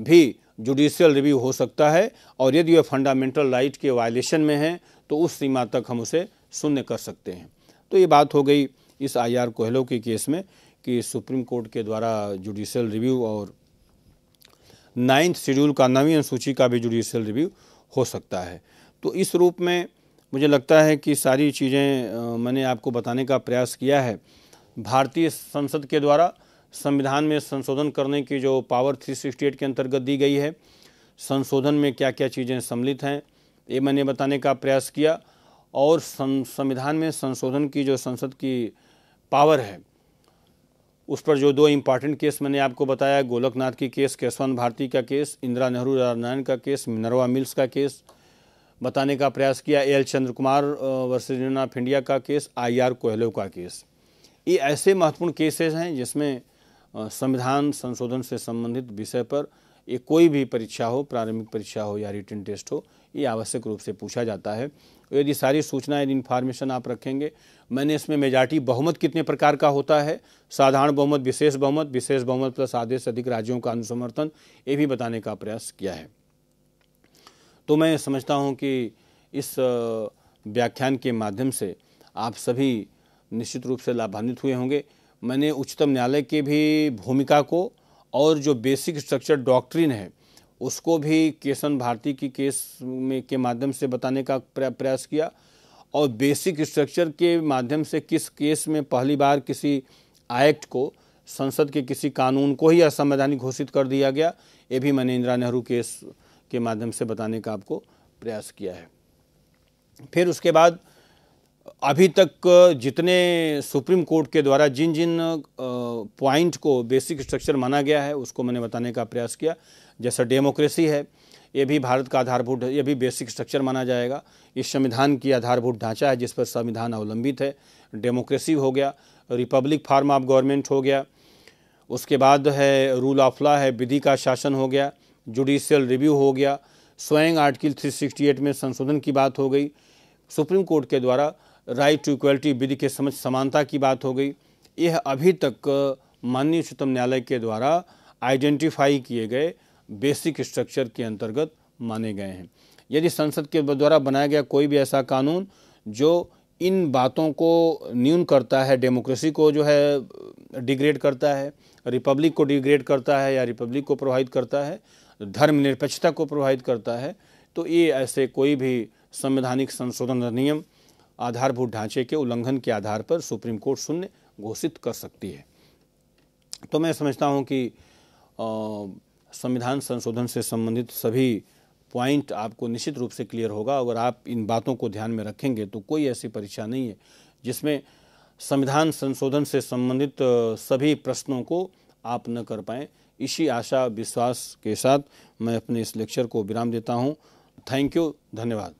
Speaker 1: भी जुडिशियल रिव्यू हो सकता है और यदि वह फंडामेंटल राइट के वायलेशन में है तो उस सीमा तक हम उसे शून्य कर सकते हैं तो ये बात हो गई इस आई आर कोहलो के केस में कि सुप्रीम कोर्ट के द्वारा जुडिशल रिव्यू और नाइन्थ शेड्यूल का नवी अनुसूची का भी जुडिशल रिव्यू हो सकता है तो इस रूप में मुझे लगता है कि सारी चीज़ें मैंने आपको बताने का प्रयास किया है भारतीय संसद के द्वारा संविधान में संशोधन करने की जो पावर थ्री सिक्सटी एट के अंतर्गत दी गई है संशोधन में क्या क्या चीज़ें सम्मिलित हैं ये मैंने बताने का प्रयास किया और संविधान में संशोधन की जो संसद की पावर है उस पर जो दो इम्पॉर्टेंट केस मैंने आपको बताया गोलकनाथ की केस केशवान भारती का केस इंदिरा नेहरू नारायण का केस मिनरवा मिल्स का केस बताने का प्रयास किया L Chandra Kumar versus of India का केस आईआर कोहलो का केस ये ऐसे महत्वपूर्ण केसेस हैं जिसमें संविधान संशोधन से संबंधित विषय पर ये कोई भी परीक्षा हो प्रारंभिक परीक्षा हो या रिटर्न टेस्ट हो ये आवश्यक रूप से पूछा जाता है तो यदि सारी सूचना यदि इन्फॉर्मेशन आप रखेंगे मैंने इसमें मेजॉरिटी बहुमत कितने प्रकार का होता है साधारण बहुमत विशेष बहुमत विशेष बहुमत प्लस आधे से अधिक राज्यों का अनुसमर्थन ये भी बताने का प्रयास किया है तो मैं समझता हूँ कि इस व्याख्यान के माध्यम से आप सभी निश्चित रूप से लाभान्वित हुए होंगे मैंने उच्चतम न्यायालय की भी भूमिका को और जो बेसिक स्ट्रक्चर डॉक्ट्रिन है उसको भी केसन भारती की केस में के माध्यम से बताने का प्रयास किया और बेसिक स्ट्रक्चर के माध्यम से किस केस में पहली बार किसी एक्ट को संसद के किसी कानून को ही असंवैधानिक घोषित कर दिया गया ये भी मैंने इंदिरा नेहरू केस के माध्यम से बताने का आपको प्रयास किया है फिर उसके बाद अभी तक जितने सुप्रीम कोर्ट के द्वारा जिन जिन पॉइंट को बेसिक स्ट्रक्चर माना गया है उसको मैंने बताने का प्रयास किया जैसा डेमोक्रेसी है ये भी भारत का आधारभूत ये भी बेसिक स्ट्रक्चर माना जाएगा इस संविधान की आधारभूत ढांचा है जिस पर संविधान अवलंबित है डेमोक्रेसी हो गया रिपब्लिक फार्म ऑफ गवर्नमेंट हो गया उसके बाद है रूल ऑफ लॉ है विधि का शासन हो गया जुडिशियल रिव्यू हो गया स्वयं आर्टिकल 368 में संशोधन की बात हो गई सुप्रीम कोर्ट के द्वारा राइट टू इक्वलिटी विधि के समझ समानता की बात हो गई यह अभी तक माननीय उच्चतम न्यायालय के द्वारा आइडेंटिफाई किए गए बेसिक स्ट्रक्चर के अंतर्गत माने गए हैं यदि संसद के द्वारा बनाया गया कोई भी ऐसा कानून जो इन बातों को न्यून करता है डेमोक्रेसी को जो है डिग्रेड करता है रिपब्लिक को डिग्रेड करता है या रिपब्लिक को प्रभावित करता है धर्मनिरपेक्षता को प्रभावित करता है तो ये ऐसे कोई भी संवैधानिक संशोधन अधिनियम आधारभूत ढांचे के उल्लंघन के आधार पर सुप्रीम कोर्ट शून्य घोषित कर सकती है तो मैं समझता हूँ कि आ, संविधान संशोधन से संबंधित सभी पॉइंट आपको निश्चित रूप से क्लियर होगा अगर आप इन बातों को ध्यान में रखेंगे तो कोई ऐसी परीक्षा नहीं है जिसमें संविधान संशोधन से संबंधित सभी प्रश्नों को आप न कर पाएँ इसी आशा विश्वास के साथ मैं अपने इस लेक्चर को विराम देता हूँ थैंक यू धन्यवाद